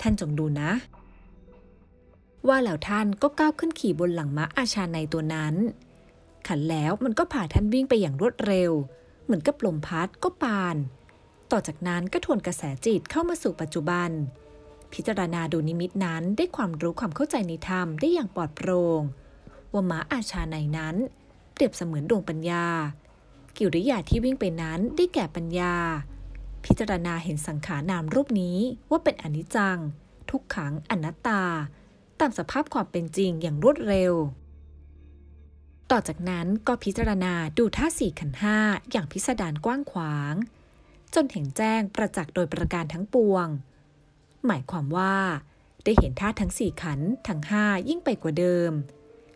ท่านจงดูนะ ว่าแล้วท่านก็ก้าวขึ้นขี่บนหลังม้าอาชาในตัวนั้น ขันแล้วมันก็พาท่านวิ่งไปอย่างรวดเร็วเหมือนกับลมพัดก็ปาน ต่อจากนั้นก็ทวนกระแสจิตเข้ามาสู่ปัจจุบัน พิจารณาดูนิมิตนั้นได้ความรู้ความเข้าใจในธรรมได้อย่างปลอดโปรง่ง ว่าม้าอาชาในนั้น เปรียบเสมือนดวงปัญญา กิริยาที่วิ่งไปนั้นได้แก่ปัญญา พิจารณาเห็นสังขารนามรูปนี้ว่าเป็นอนิจจัง ทุกขังอนัตตาตามสภาพความเป็นจริงอย่างรวดเร็วต่อจากนั้นก็พิจารณาดูท่าสี่ขันห้าอย่างพิสดารกว้างขวาง จนเห็นแจ้งประจักษ์โดยประการทั้งปวง หมายความว่า ได้เห็นท่าทั้งสี่ขันทั้งห้ายิ่งไปกว่าเดิม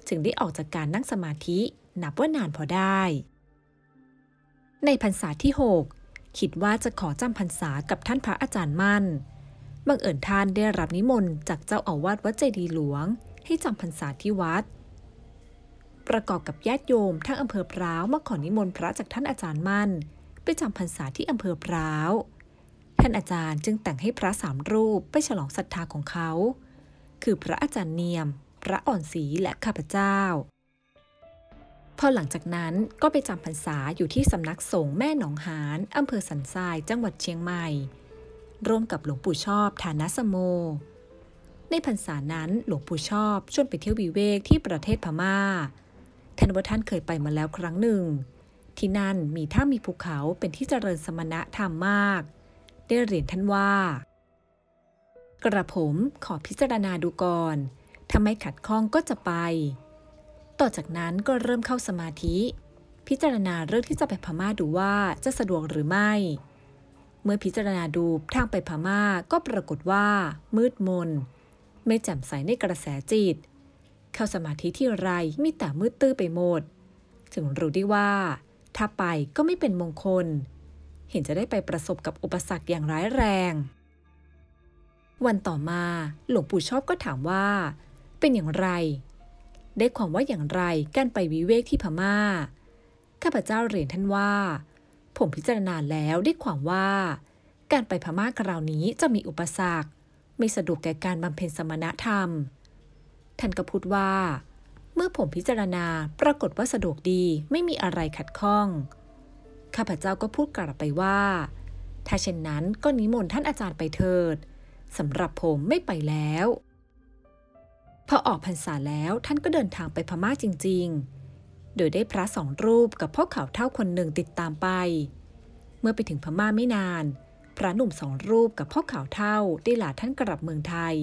จึงได้ออกจากการนั่งสมาธินับว่านานพอได้ ในพรรษาที่ 6 คิดว่าจะขอจำพรรษากับท่านพระอาจารย์มั่นบังเอิญท่านได้รับนิมนต์จากเจ้าอาวาสวัดเจดีหลวง ให้จำพรรษาที่วัดประกอบกับญาติโยมทั้งอำเภอพร้าวมาขอนิมนต์พระจากท่านอาจารย์มั่น ไปจำพรรษาที่อำเภอพร้าว ท่านอาจารย์จึงแต่งให้พระสามรูปไปฉลองศรัทธาของเขา คือพระอาจารย์เนียม พระอ่อนศรีและข้าพเจ้า พอหลังจากนั้นก็ไปจำพรรษาอยู่ที่สำนักสงฆ์แม่หนองหานอำเภอสันทรายจังหวัดเชียงใหม่ ร่วมกับหลวงปู่ชอบฐานะสโม ในพรรษานั้นหลวงปู่ชอบชวนไปเที่ยววิเวกที่ประเทศพมา่าท่านว่าท่านเคยไปมาแล้วครั้งหนึ่ง ที่นั่นมีถ้ามีภูเขาเป็นที่เจริญสมณะธรรมมาก ได้เรียนท่านว่า กระผมขอพิจารณาดูก่อนถ้าไม่ขัดข้องก็จะไป ต่อจากนั้นก็เริ่มเข้าสมาธิ พิจารณาเรื่องที่จะไปพม่าดูว่าจะสะดวกหรือไม่ เมื่อพิจารณาดู ทางไปพม่าก็ปรากฏว่า มืดมน ไม่แจ่มใสในกระแสจิตเข้าสมาธิที่ไรมีแต่มืดตื้อไปหมดถึงรู้ได้ว่า ถ้าไปก็ไม่เป็นมงคล เห็นจะได้ไปประสบกับอุปสรรคอย่างร้ายแรง วันต่อมาหลวงปู่ชอบก็ถามว่า เป็นอย่างไร ได้ความว่าอย่างไรการไปวิเวกที่พมา่าข้าพเจ้าเรียนท่านว่า ผมพิจารณาแล้วได้ความว่า การไปพม่าคราวนี้จะมีอุปสรรคไม่สะดวกแก่การบำเพ็ญสมณธรรมท่านก็พูดว่า เมื่อผมพิจารณาปรากฏว่าสะดวกดีไม่มีอะไรขัดข้องข้าพเจ้าก็พูดกลับไปว่า ถ้าเช่นนั้นก็นิมนต์ท่านอาจารย์ไปเถิดสำหรับผมไม่ไปแล้ว พอออกพรรษาแล้วท่านก็เดินทางไปพม่าจริงๆ โดยได้พระสองรูปกับพ่อข่าวเท่าคนหนึ่งติดตามไป เมื่อไปถึงพม่าไม่นาน พระหนุ่มสองรูปกับพ่อข่าวเท่าได้ลาท่านกลับเมืองไทย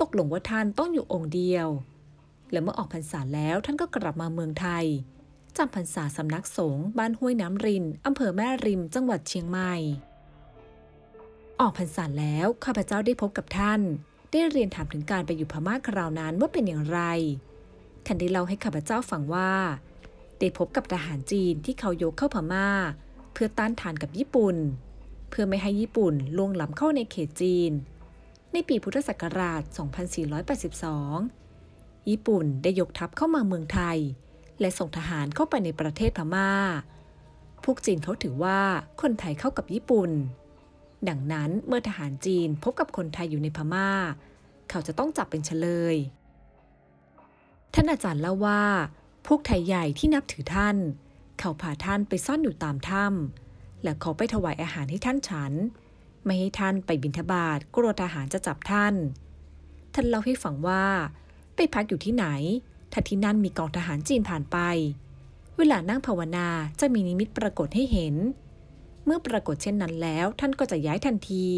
ตกลงว่าท่านต้องอยู่องค์เดียว และเมื่อออกพรรษาแล้วท่านก็กลับมาเมืองไทย จำพรรษาสำนักสงฆ์บ้านห้วยน้ำรินอำเภอแม่ริม จังหวัดเชียงใหม่ ออกพรรษาแล้ว ข้าพเจ้าได้พบกับท่าน ได้เรียนถามถึงการไปอยู่พม่าคราวนั้นว่าเป็นอย่างไรท่านได้เล่าให้ข้าพเจ้าฟังว่าได้พบกับทหารจีนที่เขายกเข้าพม่า เพื่อต้านทานกับญี่ปุ่น เพื่อไม่ให้ญี่ปุ่นล่วงล้ำเข้าในเขตจีนในปีพุทธศักราช 2482 ญี่ปุ่นได้ยกทัพเข้ามาเมืองไทย และส่งทหารเข้าไปในประเทศพมา่า พวกจีนเขาถือว่าคนไทยเข้ากับญี่ปุ่น ดังนั้นเมื่อทหารจีนพบกับคนไทยอยู่ในพมา่า เขาจะต้องจับเป็นเฉลย ท่านอาจารย์เล่าว่า พวกไทยใหญ่ที่นับถือท่าน เขาพาท่านไปซ่อนอยู่ตามถ้ำและเขาไปถวายอาหารให้ท่านฉันไม่ให้ท่านไปบินทบาทกลัวทหารจะจับท่าน ท่านเล่าให้ฟังว่า ไปพักอยู่ที่ไหนถ้าที่นั่นมีกองทหารจีนผ่านไป เวลานั่งภาวนาจะมีนิมิตปรากฏให้เห็น เมื่อปรากฏเช่นนั้นแล้ว ท่านก็จะย้ายทันที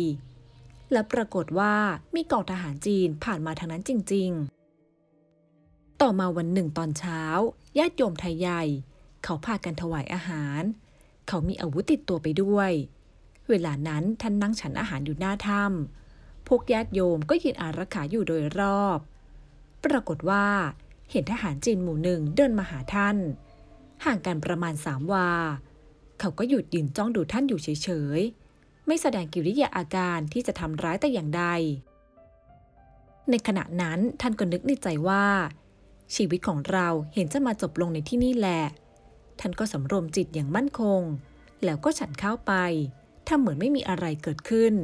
และปรากฏว่ามีกองทหารจีนผ่านมาทางนั้นจริง ๆ ต่อมาวันหนึ่งตอนเช้าญาติโยมไทยใหญ่ เขาพากันถวายอาหาร เขามีอาวุธติดตัวไปด้วยเวลานั้นท่านนั่งฉันอาหารอยู่หน้าถ้ำ พวกญาติโยมก็ยืนอารักขาอยู่โดยรอบ ปรากฏว่า เห็นทหารจีนหมู่หนึ่งเดินมาหาท่าน ห่างกันประมาณสามวา เขาก็หยุดยืนจ้องดูท่านอยู่เฉยๆ ไม่แสดงกิริยาอาการที่จะทำร้ายแต่อย่างใด ในขณะนั้นท่านก็นึกในใจว่า ชีวิตของเราเห็นจะมาจบลงในที่นี่แหละ ท่านก็สำรวมจิตอย่างมั่นคง แล้วก็ฉันข้าวไปทำเหมือนไม่มีอะไรเกิดขึ้น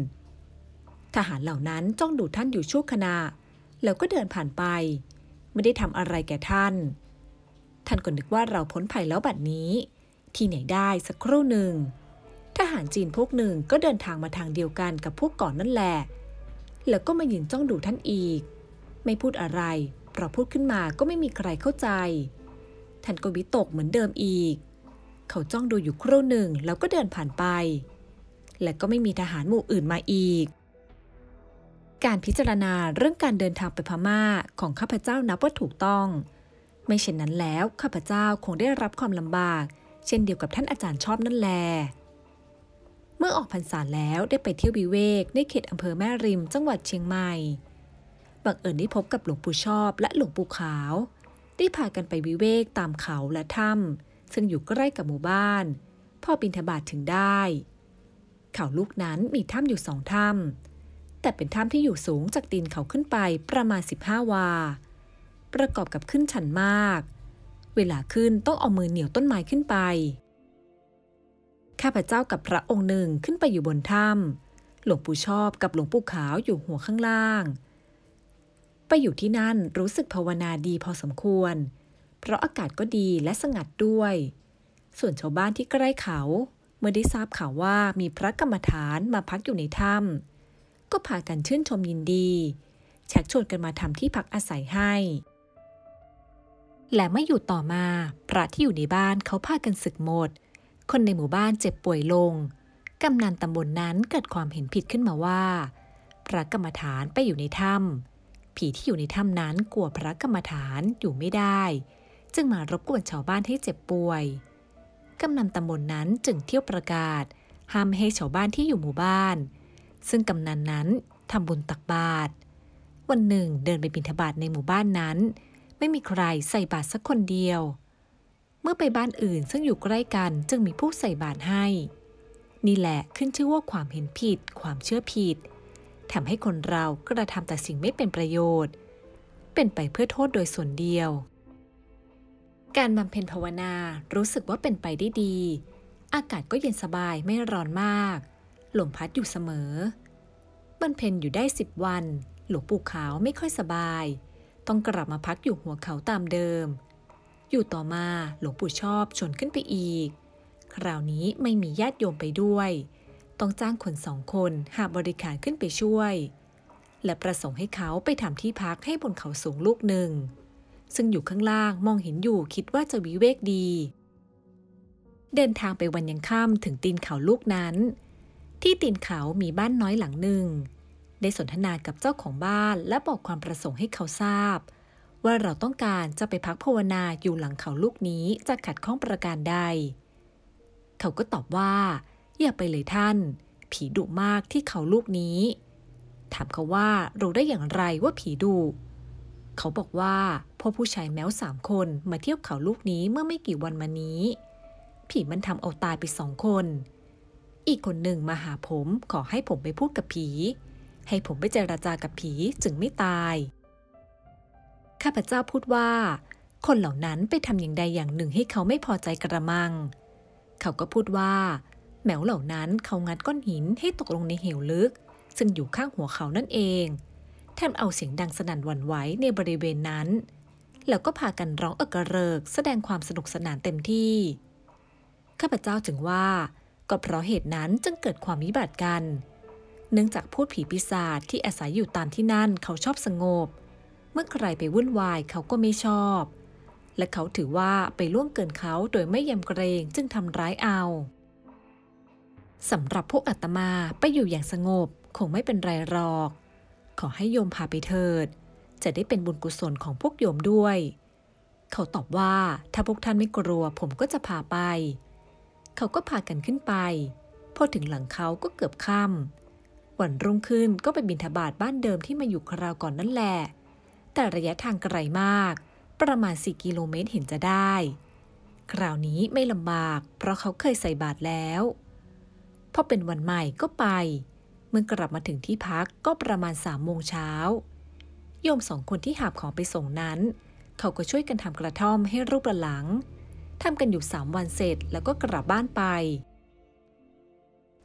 ทหารเหล่านั้นจ้องดูท่านอยู่ชั่วขณะ แล้วก็เดินผ่านไป ไม่ได้ทำอะไรแก่ท่าน ท่านก็นึกว่าเราพ้นภัยแล้วบัดนี้ ที่ไหนได้สักครู่หนึ่ง ทหารจีนพวกหนึ่งก็เดินทางมาทางเดียวกันกับพวกก่อนนั่นแหละ แล้วก็มายืนจ้องดูท่านอีก ไม่พูดอะไร เพราะพูดขึ้นมาก็ไม่มีใครเข้าใจ ท่านก็วิตกเหมือนเดิมอีก เขาจ้องดูอยู่ครู่หนึ่งแล้วก็เดินผ่านไปและก็ไม่มีทหารหมู่อื่นมาอีก การพิจารณาเรื่องการเดินทางไปพม่าของข้าพเจ้านับว่าถูกต้อง ไม่เช่นนั้นแล้วข้าพเจ้าคงได้รับความลำบาก เช่นเดียวกับท่านอาจารย์ชอบนั่นแล เมื่อออกพรรษาแล้วได้ไปเที่ยววิเวก ในเขตอำเภอแม่ริมจังหวัดเชียงใหม่ บังเอิญได้พบกับหลวงปู่ชอบและหลวงปู่ขาว ได้พากันไปวิเวกตามเขาและถ้ำซึ่งอยู่ใกล้กับหมู่บ้าน พ่อปินทบาทถึงได้เขาลูกนั้นมีถ้ำอยู่สองถ้ำ แต่เป็นถ้ำที่อยู่สูงจากตีนเขาขึ้นไปประมาณ 15 วา ประกอบกับขึ้นชันมาก เวลาขึ้นต้องเอามือเหนียวต้นไม้ขึ้นไป ข้าพเจ้ากับพระองค์หนึ่งขึ้นไปอยู่บนถ้ำ หลวงปู่ชอบกับหลวงปู่ขาวอยู่หัวข้างล่าง ไปอยู่ที่นั่นรู้สึกภาวนาดีพอสมควร เพราะอากาศก็ดีและสงัดด้วย ส่วนชาวบ้านที่ใกล้เขามื่อได้ทราบข่าวว่ามีพระกรรมฐานมาพักอยู่ในถ้ำก็พากันชื่นชมยินดีชักชวนกันมาทำที่พักอาศัยให้ และไม่อยู่ต่อมา พระที่อยู่ในบ้านเขาพากันศึกหมด คนในหมู่บ้านเจ็บป่วยลง กำนันตำบลนนั้นเกิดความเห็นผิดขึ้นมาว่า พระกรรมฐานไปอยู่ในถ้ำผีที่อยู่ในถ้ำนั้นกลัวพระกรรมฐานอยู่ไม่ได้ จึงมารบกวนชาวบ้านให้เจ็บป่วยกำนันตำบลนนั้นจึงเที่ยวประกาศห้ามให้ชาวบ้านที่อยู่หมู่บ้าน ซึ่งกำนันนั้น ทำบุญตักบาตรวันหนึ่งเดินไปบิณฑบาตในหมู่บ้านนั้น ไม่มีใครใส่บาตรสักคนเดียว เมื่อไปบ้านอื่นซึ่งอยู่ใกล้กันจึงมีผู้ใส่บาตรให้ นี่แหละขึ้นชื่อว่าความเห็นผิด ความเชื่อผิดทำให้คนเรากระทำแต่สิ่งไม่เป็นประโยชน์ เป็นไปเพื่อโทษโดยส่วนเดียวการบำเพ็ญภาวนา รู้สึกว่าเป็นไปได้ดี อากาศก็เย็นสบาย ไม่ร้อนมากลมพัดอยู่เสมอบำเพ็ญอยู่ได้สิบวัน หลวงปู่ขาวไม่ค่อยสบาย ต้องกลับมาพักอยู่หัวเขาตามเดิม อยู่ต่อมาหลวงปู่ชอบชนขึ้นไปอีก คราวนี้ไม่มีญาติโยมไปด้วย ต้องจ้างคนสองคนหาบริการขึ้นไปช่วย และประสงค์ให้เขาไปทำที่พักให้บนเขาสูงลูกหนึ่งซึ่งอยู่ข้างล่างมองเห็นอยู่คิดว่าจะวิเวกดี เดินทางไปวันยังค่ำถึงตีนเขาลูกนั้น ที่ตีนเขามีบ้านน้อยหลังหนึ่ง ได้สนทนากับเจ้าของบ้านและบอกความประสงค์ให้เขาทราบ ว่าเราต้องการจะไปพักภาวนาอยู่หลังเขาลูกนี้จะขัดข้องประการใด เขาก็ตอบว่า อย่าไปเลยท่านผีดุมากที่เขาลูกนี้ ถามเขาว่ารู้ได้อย่างไรว่าผีดุเขาบอกว่าพบผู้ชายแมวสามคนมาเที่ยวเขาลูกนี้เมื่อไม่กี่วันมานี้ ผีมันทำเอาตายไปสองคน อีกคนหนึ่งมาหาผมขอให้ผมไปพูดกับผี ให้ผมไปเจราจากับผีจึงไม่ตายข้าพเจ้าพูดว่า คนเหล่านั้นไปทำอย่างใดอย่างหนึ่งให้เขาไม่พอใจกระมัง เขาก็พูดว่า แมวเหล่านั้นเขางัดก้อนหินให้ตกลงในเหวลึก ซึ่งอยู่ข้างหัวเขานั่นเองแถมเอาเสียงดังสนั่นหวั่นไหวในบริเวณนั้น แล้วก็พากันร้องเอกรเริกแสดงความสนุกสนานเต็มที่ ข้าพเจ้าจึงว่าก็เพราะเหตุนั้นจึงเกิดความวิบัติกัน เนื่องจากพูดผีปีศาจที่อาศัยอยู่ตามที่นั่นเขาชอบสงบ เมื่อใครไปวุ่นวายเขาก็ไม่ชอบ และเขาถือว่าไปล่วงเกินเขาโดยไม่ยำเกรงจึงทำร้ายเอาสำหรับพวกอัตมาไปอยู่อย่างสงบ คงไม่เป็นไรหรอกขอให้โยมพาไปเถิด จะได้เป็นบุญกุศลของพวกโยมด้วย เขาตอบว่าถ้าพวกท่านไม่กลัวผมก็จะพาไป เขาก็พากันขึ้นไป พอถึงหลังเขาก็เกือบค่ำวันรุ่งขึ้นก็ไปบินทบาทบ้านเดิมที่มาอยู่คราวก่อนนั่นแหละ แต่ระยะทางไกลมากประมาณ 4 กิโลเมตรเห็นจะได้ คราวนี้ไม่ลำบาก เพราะเขาเคยใส่บาตรแล้วพอเป็นวันใหม่ก็ไปมื่อกลับมาถึงที่พักก็ประมาณสามโมงเช้า โยมสองคนที่หาบของไปส่งนั้น เขาก็ช่วยกันทำกระท่อมให้รูปหลัง ทำกันอยู่สามวันเสร็จแล้วก็กลับบ้านไป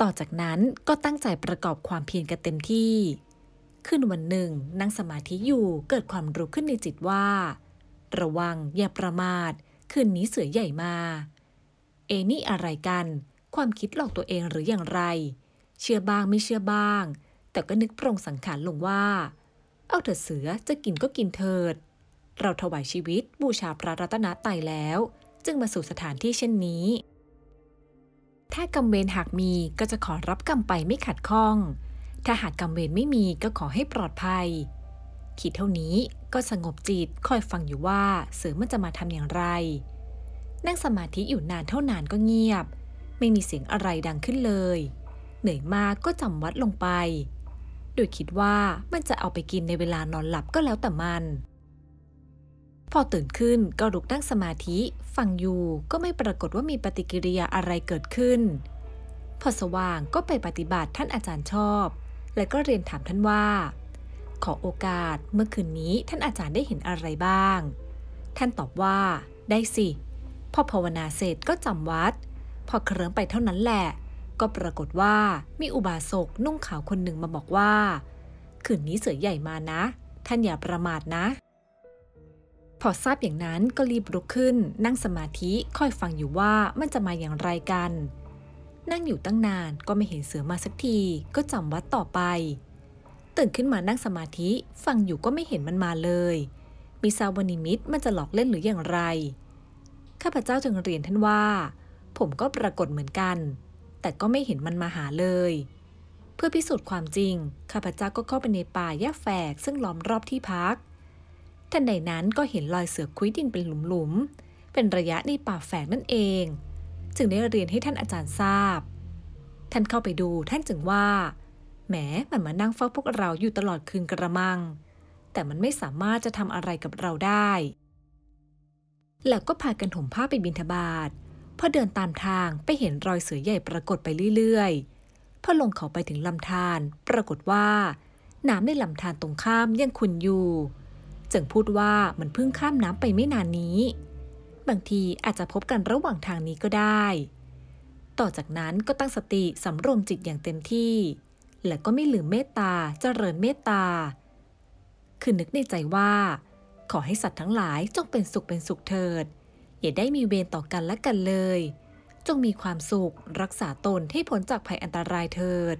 ต่อจากนั้นก็ตั้งใจประกอบความเพียรกันเต็มที่ ขึ้นวันหนึ่งนั่งสมาธิอยู่เกิดความรู้ขึ้นในจิตว่า ระวัง อย่าประมาทคืนนี้เสือใหญ่มา เอนี่อะไรกัน ความคิดหลอกตัวเองหรืออย่างไรเชื่อบ้างไม่เชื่อบ้าง แต่ก็นึกปรงสังขารลงว่า เอาเถิดเสือจะกินก็กินเถิด เราถวายชีวิตบูชาพระรัตนตรัยแล้ว จึงมาสู่สถานที่เช่นนี้ ถ้ากรรมเวรหากมีก็จะขอรับกรรมไปไม่ขัดข้อง ถ้าหากกรรมเวรไม่มีก็ขอให้ปลอดภัย ขีดเท่านี้ก็สงบจิตคอยฟังอยู่ว่า เสือมันจะมาทำอย่างไร นั่งสมาธิอยู่นานเท่านานก็เงียบ ไม่มีเสียงอะไรดังขึ้นเลยเหนื่อยมากก็จำวัดลงไป โดยคิดว่ามันจะเอาไปกินในเวลานอนหลับก็แล้วแต่มัน พอตื่นขึ้นก็ลุกนั่งสมาธิฟังอยู่ก็ไม่ปรากฏว่ามีปฏิกิริยาอะไรเกิดขึ้น พอสว่างก็ไปปฏิบัติท่านอาจารย์ชอบ และก็เรียนถามท่านว่า ขอโอกาสเมื่อคืนนี้ท่านอาจารย์ได้เห็นอะไรบ้าง ท่านตอบว่า ได้สิ พอภาวนาเสร็จก็จำวัด พอเคลิ้มไปเท่านั้นแหละก็ปรากฏว่ามีอุบาสกนุ่งขาวคนหนึ่งมาบอกว่าคืนนี้เสือใหญ่มานะ ท่านอย่าประมาทนะ พอทราบอย่างนั้นก็รีบลุกขึ้น นั่งสมาธิคอยฟังอยู่ว่ามันจะมาอย่างไรกัน นั่งอยู่ตั้งนานก็ไม่เห็นเสือมาสักทีก็จำวัดต่อไป ตื่นขึ้นมานั่งสมาธิฟังอยู่ก็ไม่เห็นมันมาเลย มีซาวนิมิตมันจะหลอกเล่นหรืออย่างไรข้าพเจ้าจึงเรียนท่านว่า ผมก็ปรากฏเหมือนกันแต่ก็ไม่เห็นมันมาหาเลย เพื่อพิสูจน์ความจริง ข้าพเจ้าก็เข้าไปในป่าหญ้าแฝก ซึ่งล้อมรอบที่พักทันใดนั้นก็เห็นรอยเสือคุ้ยดิน เป็นหลุมๆ เป็นระยะในป่าแฝกนั่นเอง จึงได้เรียนให้ท่านอาจารย์ทราบ ท่านเข้าไปดูท่านจึงว่า แหมมันมานั่งเฝ้าพวกเราอยู่ตลอดคืนกระมัง แต่มันไม่สามารถจะทำอะไรกับเราได้ แล้วก็พากันห่มผ้าไปบินทบาทพอเดินตามทางไปเห็นรอยเสือใหญ่ปรากฏไปเรื่อยๆ พอลงเขาไปถึงลำธารปรากฏว่า น้ำในลำธารตรงข้ามยังขุ่นอยู่ จึงพูดว่ามันเพิ่งข้ามน้ำไปไม่นานนี้ บางทีอาจจะพบกันระหว่างทางนี้ก็ได้ ต่อจากนั้นก็ตั้งสติสำรวมจิตอย่างเต็มที่ และก็ไม่ลืมเมตตาเจริญเมตตาคือนึกในใจว่า ขอให้สัตว์ทั้งหลายจงเป็นสุขเป็นสุขเถิดอย่าได้มีเวรต่อกันและกันเลย จงมีความสุข รักษาตน ให้พ้นจากภัยอันตรายเถิด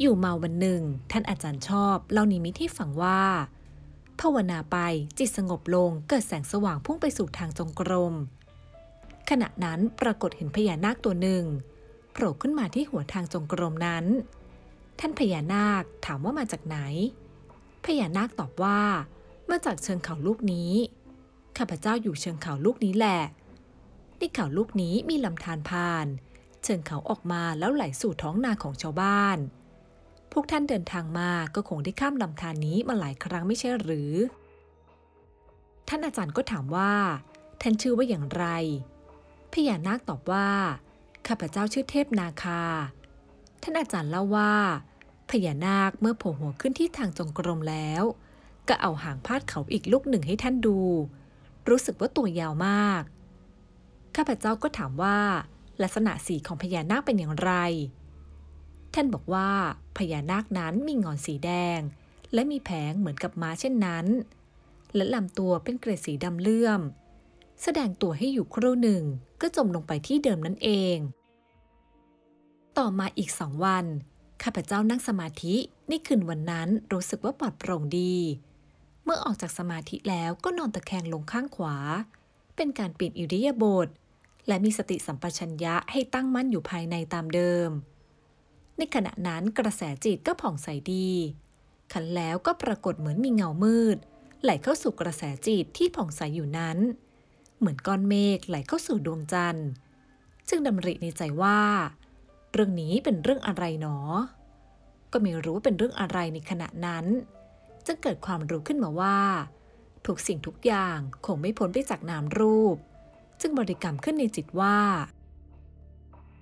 อยู่มาวันหนึ่งท่านอาจารย์ชอบ เล่านิมิตให้ฟังว่า ภาวนาไปจิตสงบลงเกิดแสงสว่างพุ่งไปสู่ทางจงกรม ขณะนั้นปรากฏเห็นพญานาคตัวหนึ่งโผล่ขึ้นมาที่หัวทางจงกรมนั้น ท่านพญานาคถามว่ามาจากไหน พญานาคตอบว่ามาจากเชิงเขาลูกนี้ข้าพเจ้าอยู่เชิงเขาลูกนี้แหละในเขาลูกนี้มีลำธารผ่าน เชิงเขาออกมาแล้วไหลสู่ท้องนาของชาวบ้าน พวกท่านเดินทางมาก็คงได้ข้ามลำธารนนี้มาหลายครั้งไม่ใช่หรือ ท่านอาจารย์ก็ถามว่าท่านชื่อว่าอย่างไร พญานาคตอบว่าข้าพเจ้าชื่อเทพนาคา ท่านอาจารย์เล่าว่า พญานาคเมื่อโผล่หัวขึ้นที่ทางจงกรมแล้ว ก็เอาหางพาดเขาอีกลูกหนึ่งให้ท่านดูรู้สึกว่าตัวยาวมาก ข้าพเจ้าก็ถามว่า ลักษณะสีของพญานาคเป็นอย่างไร ท่านบอกว่าพญานาคนั้นมีงอนสีแดง และมีแผงเหมือนกับม้าเช่นนั้น และลำตัวเป็นเกล็ดสีดำเลื่อม แสดงตัวให้อยู่ครู่หนึ่งก็จมลงไปที่เดิมนั่นเอง ต่อมาอีกสองวันข้าพเจ้านั่งสมาธิในคืนวันนั้นรู้สึกว่าปลอดโปร่งดีเมื่อออกจากสมาธิแล้วก็นอนตะแคงลงข้างขวา เป็นการเปลี่ยนอิริยาบถและมีสติสัมปชัญญะให้ตั้งมั่นอยู่ภายในตามเดิม ในขณะนั้นกระแสจิตก็ผ่องใสดี ขันแล้วก็ปรากฏเหมือนมีเงามืดไหลเข้าสู่กระแสจิตที่ผ่องใสอยู่นั้น เหมือนก้อนเมฆไหลเข้าสู่ดวงจันทร์ จึงดำริในใจว่า เรื่องนี้เป็นเรื่องอะไรหนอ ก็ไม่รู้เป็นเรื่องอะไรในขณะนั้นจึงเกิดความรู้ขึ้นมาว่า ทุกสิ่งทุกอย่างคงไม่พ้นไปจากนามรูป จึงบริกรรมขึ้นในจิตว่า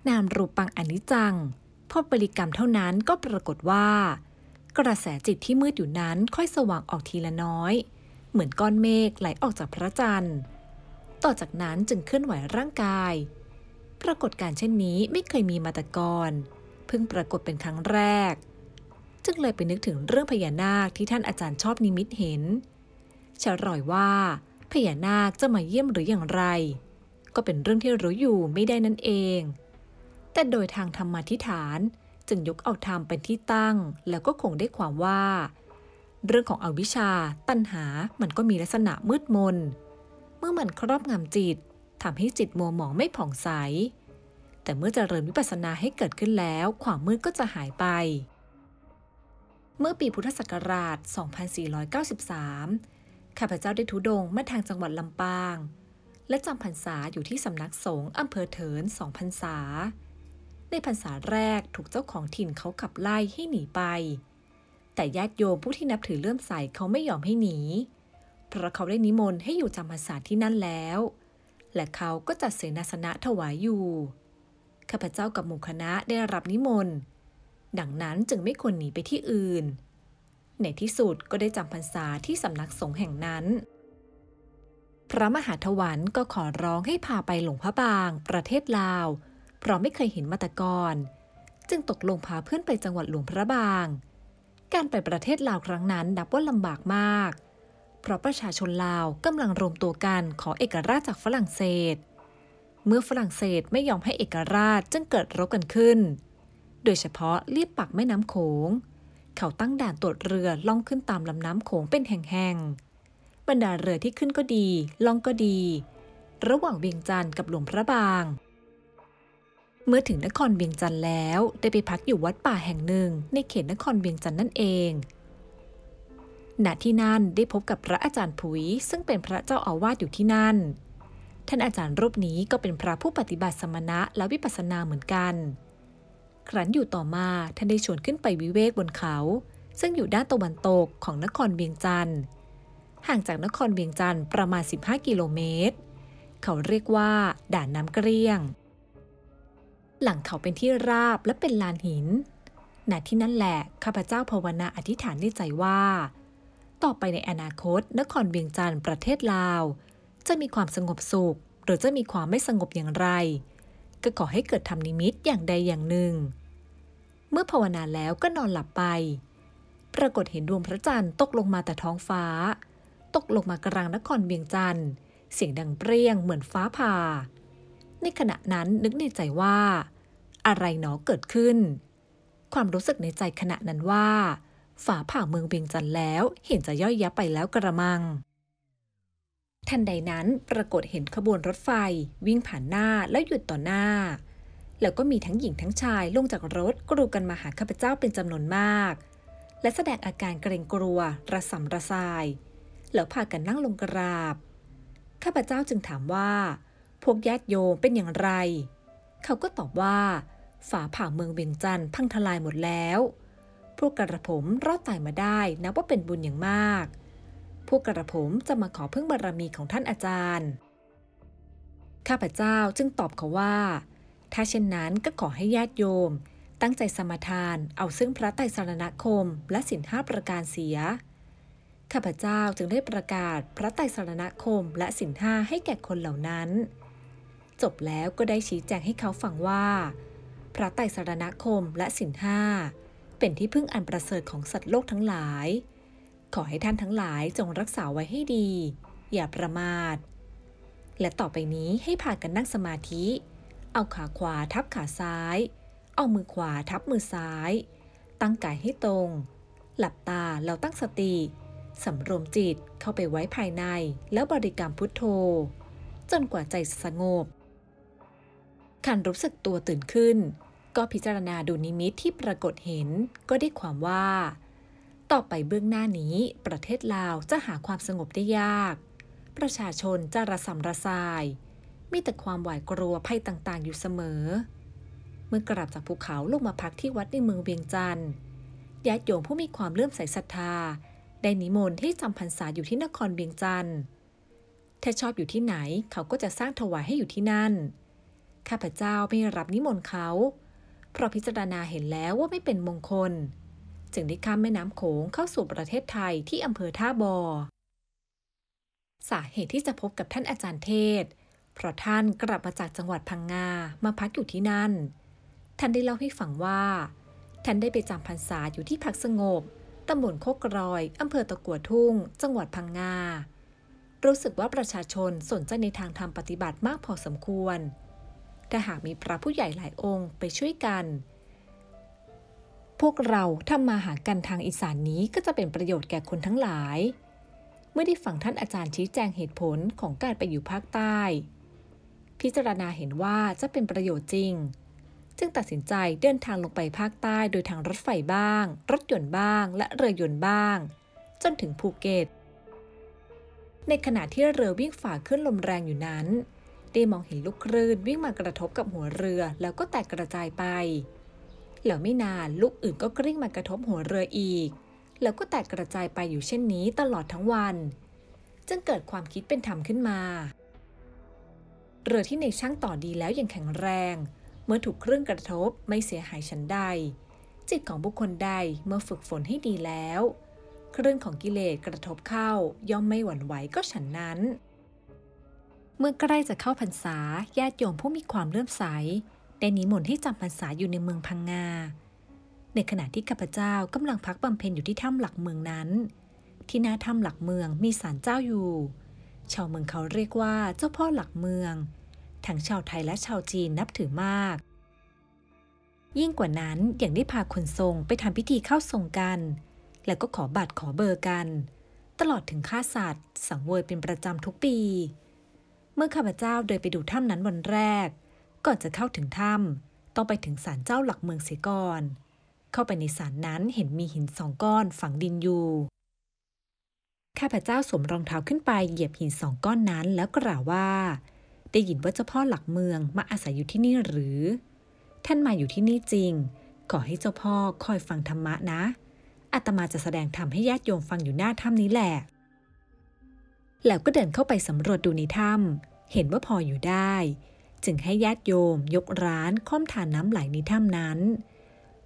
นามรูปปังอนิจจังพอบริกรรมเท่านั้นก็ปรากฏว่า กระแสจิตที่มืดอยู่นั้นค่อยสว่างออกทีละน้อย เหมือนก้อนเมฆไหลออกจากพระจันทร์ ต่อจากนั้นจึงเคลื่อนไหวร่างกาย ปรากฏการเช่นนี้ไม่เคยมีมาแต่ก่อนเพิ่งปรากฏเป็นครั้งแรกจึงเลยไปนึกถึงเรื่องพญานาคที่ท่านอาจารย์ชอบนิมิตเห็นชะรอยว่า พญานาคจะมาเยี่ยมหรืออย่างไร ก็เป็นเรื่องที่รู้อยู่ไม่ได้นั่นเอง แต่โดยทางธรรมธิฐานจึงยกเอาธรรมเป็นที่ตั้งแล้วก็คงได้ความว่า เรื่องของอวิชชาตัณหามันก็มีลักษณะมืดมน เมื่อมันครอบงำจิตทำให้จิตมัวหมองไม่ผ่องใส แต่เมื่อจเจริญวิปัสสนาให้เกิดขึ้นแล้ว ความมืดก็จะหายไปเมื่อปีพุทธศักราช 2493 ข้าพเจ้าได้ทุดงมาทางจังหวัดลำปาง และจำพรรษาอยู่ที่สำนักสงฆ์อำเภอเถินสองพรรษา ในพรรษาแรกถูกเจ้าของถิ่นเขาขับไล่ให้หนีไป แต่ญาติโยมผู้ที่นับถือเลื่อมใสเขาไม่ยอมให้หนี เพราะเขาได้นิมนต์ให้อยู่จำพรรษาที่นั่นแล้ว และเขาก็จัดเสนาสนะถวายอยู่ ข้าพเจ้ากับหมู่คณะได้รับนิมนต์ดังนั้นจึงไม่ควรหนีไปที่อื่นในที่สุดก็ได้จำพรรษาที่สำนักสงฆ์แห่งนั้น พระมหาทวันก็ขอร้องให้พาไปหลวงพระบางประเทศลาว เพราะไม่เคยเห็นมาตะกอนจึงตกลงพาเพื่อนไปจังหวัดหลวงพระบาง การไปประเทศลาวครั้งนั้นนับว่าลำบากมาก เพราะประชาชนลาวกำลังรวมตัวกันขอเอกราชจากฝรั่งเศส เมื่อฝรั่งเศสไม่ยอมให้เอกราชจึงเกิดรบกันขึ้นโดยเฉพาะเลียบปากแม่น้ำโขง เขาตั้งด่านตรวจเรือล่องขึ้นตามลำน้ำโขงเป็นแห่งๆ บรรดาเรือที่ขึ้นก็ดีล่องก็ดี ระหว่างเวียงจันทร์กับหลวงพระบาง เมื่อถึงนครเวียงจันทร์แล้ว ได้ไปพักอยู่วัดป่าแห่งหนึ่งในเขตนครเวียงจันทร์นั่นเอง ณ ที่นั่นได้พบกับพระอาจารย์ผุยซึ่งเป็นพระเจ้าอาวาสอยู่ที่นั่น ท่านอาจารย์รูปนี้ก็เป็นพระผู้ปฏิบัติสมณะและวิปัสสนาเหมือนกันครั้นอยู่ต่อมาท่านได้ชวนขึ้นไปวิเวกบนเขา ซึ่งอยู่ด้านตะวันตกของนครเวียงจันทร์ห่างจากนครเวียงจันทร์ประมาณ15กิโลเมตรเขาเรียกว่าด่านน้ำเกลี้ยง หลังเขาเป็นที่ราบและเป็นลานหินณที่นั่นแหละข้าพเจ้าภาวนาอธิษฐานในใจว่า ต่อไปในอนาคต นครเวียงจันทร์ประเทศลาว จะมีความสงบสุขหรือจะมีความไม่สงบอย่างไรก็ขอให้เกิดธรรมนิมิตอย่างใดอย่างหนึ่ง เมื่อภาวนาแล้วก็นอนหลับไป ปรากฏเห็นดวงพระจันทร์ ตกลงมาแต่ท้องฟ้า ตกลงมากลางนครเวียงจันทร์ เสียงดังเปรี้ยงเหมือนฟ้าผ่า ในขณะนั้นนึกในใจว่า อะไรหนอเกิดขึ้น ความรู้สึกในใจขณะนั้นว่าฝาผ่าเมืองเวียงจันทร์แล้ว เห็นจะย่อยยับไปแล้วกระมังทันใดนั้นปรากฏเห็นขบวนรถไฟ วิ่งผ่านหน้าแล้วหยุดต่อหน้า แล้วก็มีทั้งหญิงทั้งชายลงจากรถกรูกันมาหาข้าพเจ้าเป็นจำนวนมาก และแสดงอาการเกรงกลัว ระสำระสายแล้วพากันนั่งลงกราบข้าพเจ้าจึงถามว่าพวกญาติโยมเป็นอย่างไร เขาก็ตอบว่าฝาผ่าเมืองเวียงจันทร์พังทลายหมดแล้ว พวกกระผมรอดตายมาได้นับว่าเป็นบุญอย่างมากผู้กระผมจะมาขอพึ่งบารรมีของท่านอาจารย์ ข้าพเจ้าจึงตอบเขาว่า ถ้าเช่นนั้นก็ขอให้ญาติโยม ตั้งใจสมทานเอาซึ่งพระไตรสรณคมและสินห้าประการเสีย ข้าพเจ้าจึงได้ประกาศพระไตรสรณคมและสินห้าให้แก่คนเหล่านั้น จบแล้วก็ได้ชี้แจงให้เขาฟังว่า พระไตรสรณคมและสินห้า เป็นที่พึ่งอันประเสริฐของสัตว์โลกทั้งหลายขอให้ท่านทั้งหลายจงรักษาไว้ให้ดี อย่าประมาท และต่อไปนี้ให้ผ่านกันนั่งสมาธิ เอาขาขวาทับขาซ้าย เอามือขวาทับมือซ้าย ตั้งกายให้ตรง หลับตาเราตั้งสติ สำรวมจิตเข้าไปไว้ภายในแล้วบริกรรมพุทโธ จนกว่าใจสงบ ขันรู้สึกตัวตื่นขึ้น ก็พิจารณาดูนิมิตที่ปรากฏเห็นก็ได้ความว่าต่อไปเบื้องหน้านี้ ประเทศลาวจะหาความสงบได้ยาก ประชาชนจะระสำระสาย มีแต่ความหวาดกลัวภัยต่างๆ อยู่เสมอ เมื่อกลับจากภูเขาลงมาพักที่วัดในเมืองเวียงจันทร์ญาติโยมผู้มีความเลื่อมใสศรัทธา ได้นิมนต์ที่จำพรรษาอยู่ที่นครเวียงจันทร์ถ้าชอบอยู่ที่ไหนเขาก็จะสร้างถวายให้อยู่ที่นั่น ข้าพเจ้าไม่รับนิมนต์เขา เพราะพิจารณาเห็นแล้วว่าไม่เป็นมงคลจึงได้ข้ามแม่น้ำโขงเข้าสู่ประเทศไทยที่อำเภอท่าบอ สาเหตุที่จะพบกับท่านอาจารย์เทศเพราะท่านกลับมาจากจังหวัดพังงามาพักอยู่ที่นั่น ท่านได้เล่าให้ฟังว่า ท่านได้ไปจำพรรษาอยู่ที่พักสงบตำบลโคกรอยอำเภอตะกัวทุ่งจังหวัดพังงารู้สึกว่าประชาชนสนใจในทางธรรมปฏิบัติมากพอสมควรแต่หากมีพระผู้ใหญ่หลายองค์ไปช่วยกันพวกเราทำมาหากันทางอีสานนี้ก็จะเป็นประโยชน์แก่คนทั้งหลาย เมื่อได้ฟังท่านอาจารย์ชี้แจงเหตุผลของการไปอยู่ภาคใต้ พิจารณาเห็นว่าจะเป็นประโยชน์จริง จึงตัดสินใจเดินทางลงไปภาคใต้โดยทางรถไฟบ้าง รถยนต์บ้าง และเรือยนต์บ้าง จนถึงภูเก็ต ในขณะที่เรือวิ่งฝ่าขึ้นลมแรงอยู่นั้นได้มองเห็นลูกคลื่นวิ่งมากระทบกับหัวเรือแล้วก็แตกกระจายไปแล้วไม่นานลูกอื่นก็กริ้งมากระทบหัวเรืออีก แล้วก็แตกกระจายไปอยู่เช่นนี้ตลอดทั้งวัน จึงเกิดความคิดเป็นธรรมขึ้นมา เรือที่ในช่างต่อดีแล้วยังแข็งแรง เมื่อถูกเครื่องกระทบไม่เสียหายฉันใด จิตของบุคคลใดเมื่อฝึกฝนให้ดีแล้วเครื่องของกิเลสกระทบเข้าย่อมไม่หวั่นไหวก็ฉันนั้น เมื่อใกล้จะเข้าพรรษาญาติโยมผู้มีความเลื่อมใสได้นิมนต์ให้จำพรรษาอยู่ในเมืองพังงา ในขณะที่ข้าพเจ้ากำลังพักบำเพ็ญอยู่ที่ถ้ำหลักเมืองนั้น ที่หน้าถ้ำหลักเมืองมีศาลเจ้าอยู่ ชาวเมืองเขาเรียกว่าเจ้าพ่อหลักเมือง ทั้งชาวไทยและชาวจีนนับถือมาก ยิ่งกว่านั้นยังได้พาคนทรงไปทำพิธีเข้าทรงกัน แล้วก็ขอบัตรขอเบอร์กัน ตลอดถึงฆ่าสัตว์ สังเวยเป็นประจำทุกปี เมื่อข้าพเจ้าเดินไปดูถ้ำนั้นวันแรกก่อนจะเข้าถึงถ้ำ ต้องไปถึงศาลเจ้าหลักเมืองเสียก่อน เข้าไปในศาลนั้นเห็นมีหินสองก้อนฝังดินอยู่ ข้าพเจ้าสวมรองเท้าขึ้นไปเหยียบหินสองก้อนนั้นแล้วกล่าวว่า ได้ยินว่าเจ้าพ่อหลักเมืองมาอาศัยอยู่ที่นี่หรือ ท่านมาอยู่ที่นี่จริง ขอให้เจ้าพ่อคอยฟังธรรมะนะอาตมาจะแสดงธรรมให้ญาติโยมฟังอยู่หน้าถ้ำนี้แหละ แล้วก็เดินเข้าไปสำรวจดูในถ้ำ เห็นว่าพออยู่ได้จึงให้ญาติโยมยกร้านค้อมฐานน้ำไหลในถ้ำนั้น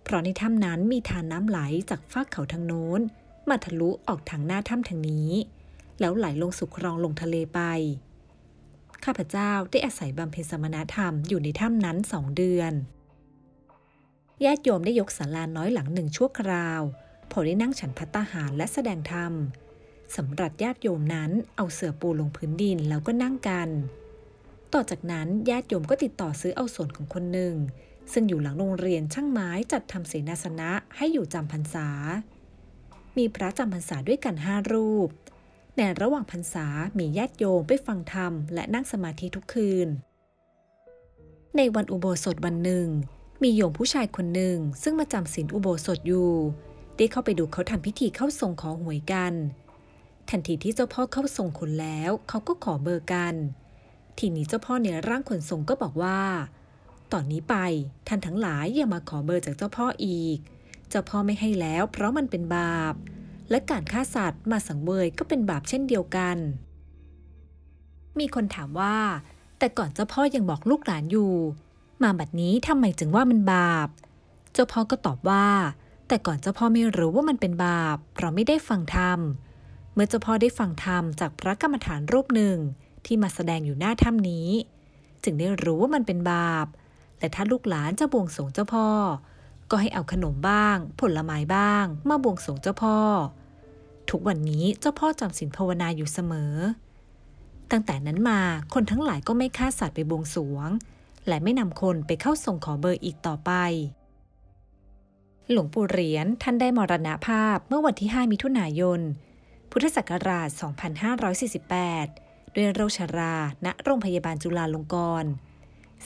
เพราะในถ้ำนั้นมีฐานน้ำไหลจากฟากเขาทางโน้นมาทะลุออกทางหน้าถ้ำทางนี้ แล้วไหลลงสู่คลองลงทะเลไป ข้าพเจ้าได้อาศัยบำเพ็ญสมณธรรมอยู่ในถ้ำนั้นสองเดือน ญาติโยมได้ยกสาราน้อยหลังหนึ่งชั่วคราวพอได้นั่งฉันพัตาหารและแสดงธรรมสำหรับญาติโยมนั้นเอาเสื่อปูลงพื้นดินแล้วก็นั่งกันต่อจากนั้นญาติโยมก็ติดต่อซื้อเอาส่วนของคนหนึ่ง ซึ่งอยู่หลังโรงเรียนช่างไม้จัดทำเสนาสนะให้อยู่จำพรรษา มีพระจำพรรษาด้วยกันห้ารูปในระหว่างพรรษามีญาติโยมไปฟังธรรมและนั่งสมาธิทุกคืน ในวันอุโบสถวันหนึ่ง มีโยมผู้ชายคนหนึ่ง ซึ่งมาจำศีลอุโบสถอยู่ได้เข้าไปดูเขาทำพิธีเข้าทรงขอหวยกัน ทันทีที่เจ้าพ่อเข้าทรงคนแล้ว เขาก็ขอเบอร์กันทีนี้เจ้าพ่อในร่างขนทรงก็บอกว่า ตอนนี้ไปท่านทั้งหลายอย่ามาขอเบอร์จากเจ้าพ่ออีก เจ้าพ่อไม่ให้แล้วเพราะมันเป็นบาป และการฆ่าสัตว์ มาสังเวยก็เป็นบาปเช่นเดียวกัน มีคนถามว่า แต่ก่อนเจ้าพ่อยังบอกลูกหลานอยู่ มาบัดนี้ทำไมจึงว่ามันบาป เจ้าพ่อก็ตอบว่า แต่ก่อนเจ้าพ่อไม่รู้ว่ามันเป็นบาป เพราะไม่ได้ฟังธรรมเมื่อเจ้าพ่อได้ฟังธรรมจากพระกรรมฐานรูปหนึ่งที่มาแสดงอยู่หน้าถ้ำนี้ จึงได้รู้ว่ามันเป็นบาป แต่ถ้าลูกหลานจะบวงสรงเจ้าพ่อ ก็ให้เอาขนมบ้าง ผลไม้บ้างมาบวงสรงเจ้าพ่อ ทุกวันนี้เจ้าพ่อจำศีลภาวนาอยู่เสมอ ตั้งแต่นั้นมาคนทั้งหลายก็ไม่ฆ่าสัตว์ไปบวงสรวงและไม่นำคนไปเข้าส่งขอเบอร์อีกต่อไป หลวงปู่เหรียญท่านได้มรณภาพเมื่อวันที่5มิถุนายน พุทธศักราช 2548ด้วยโรคชารา ณโรงพยาบาลจุฬาลงกรณ์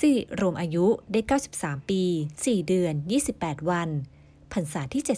สิริรวมอายุได้ 93 ปี 4 เดือน 28 วันพรรษาที่ 72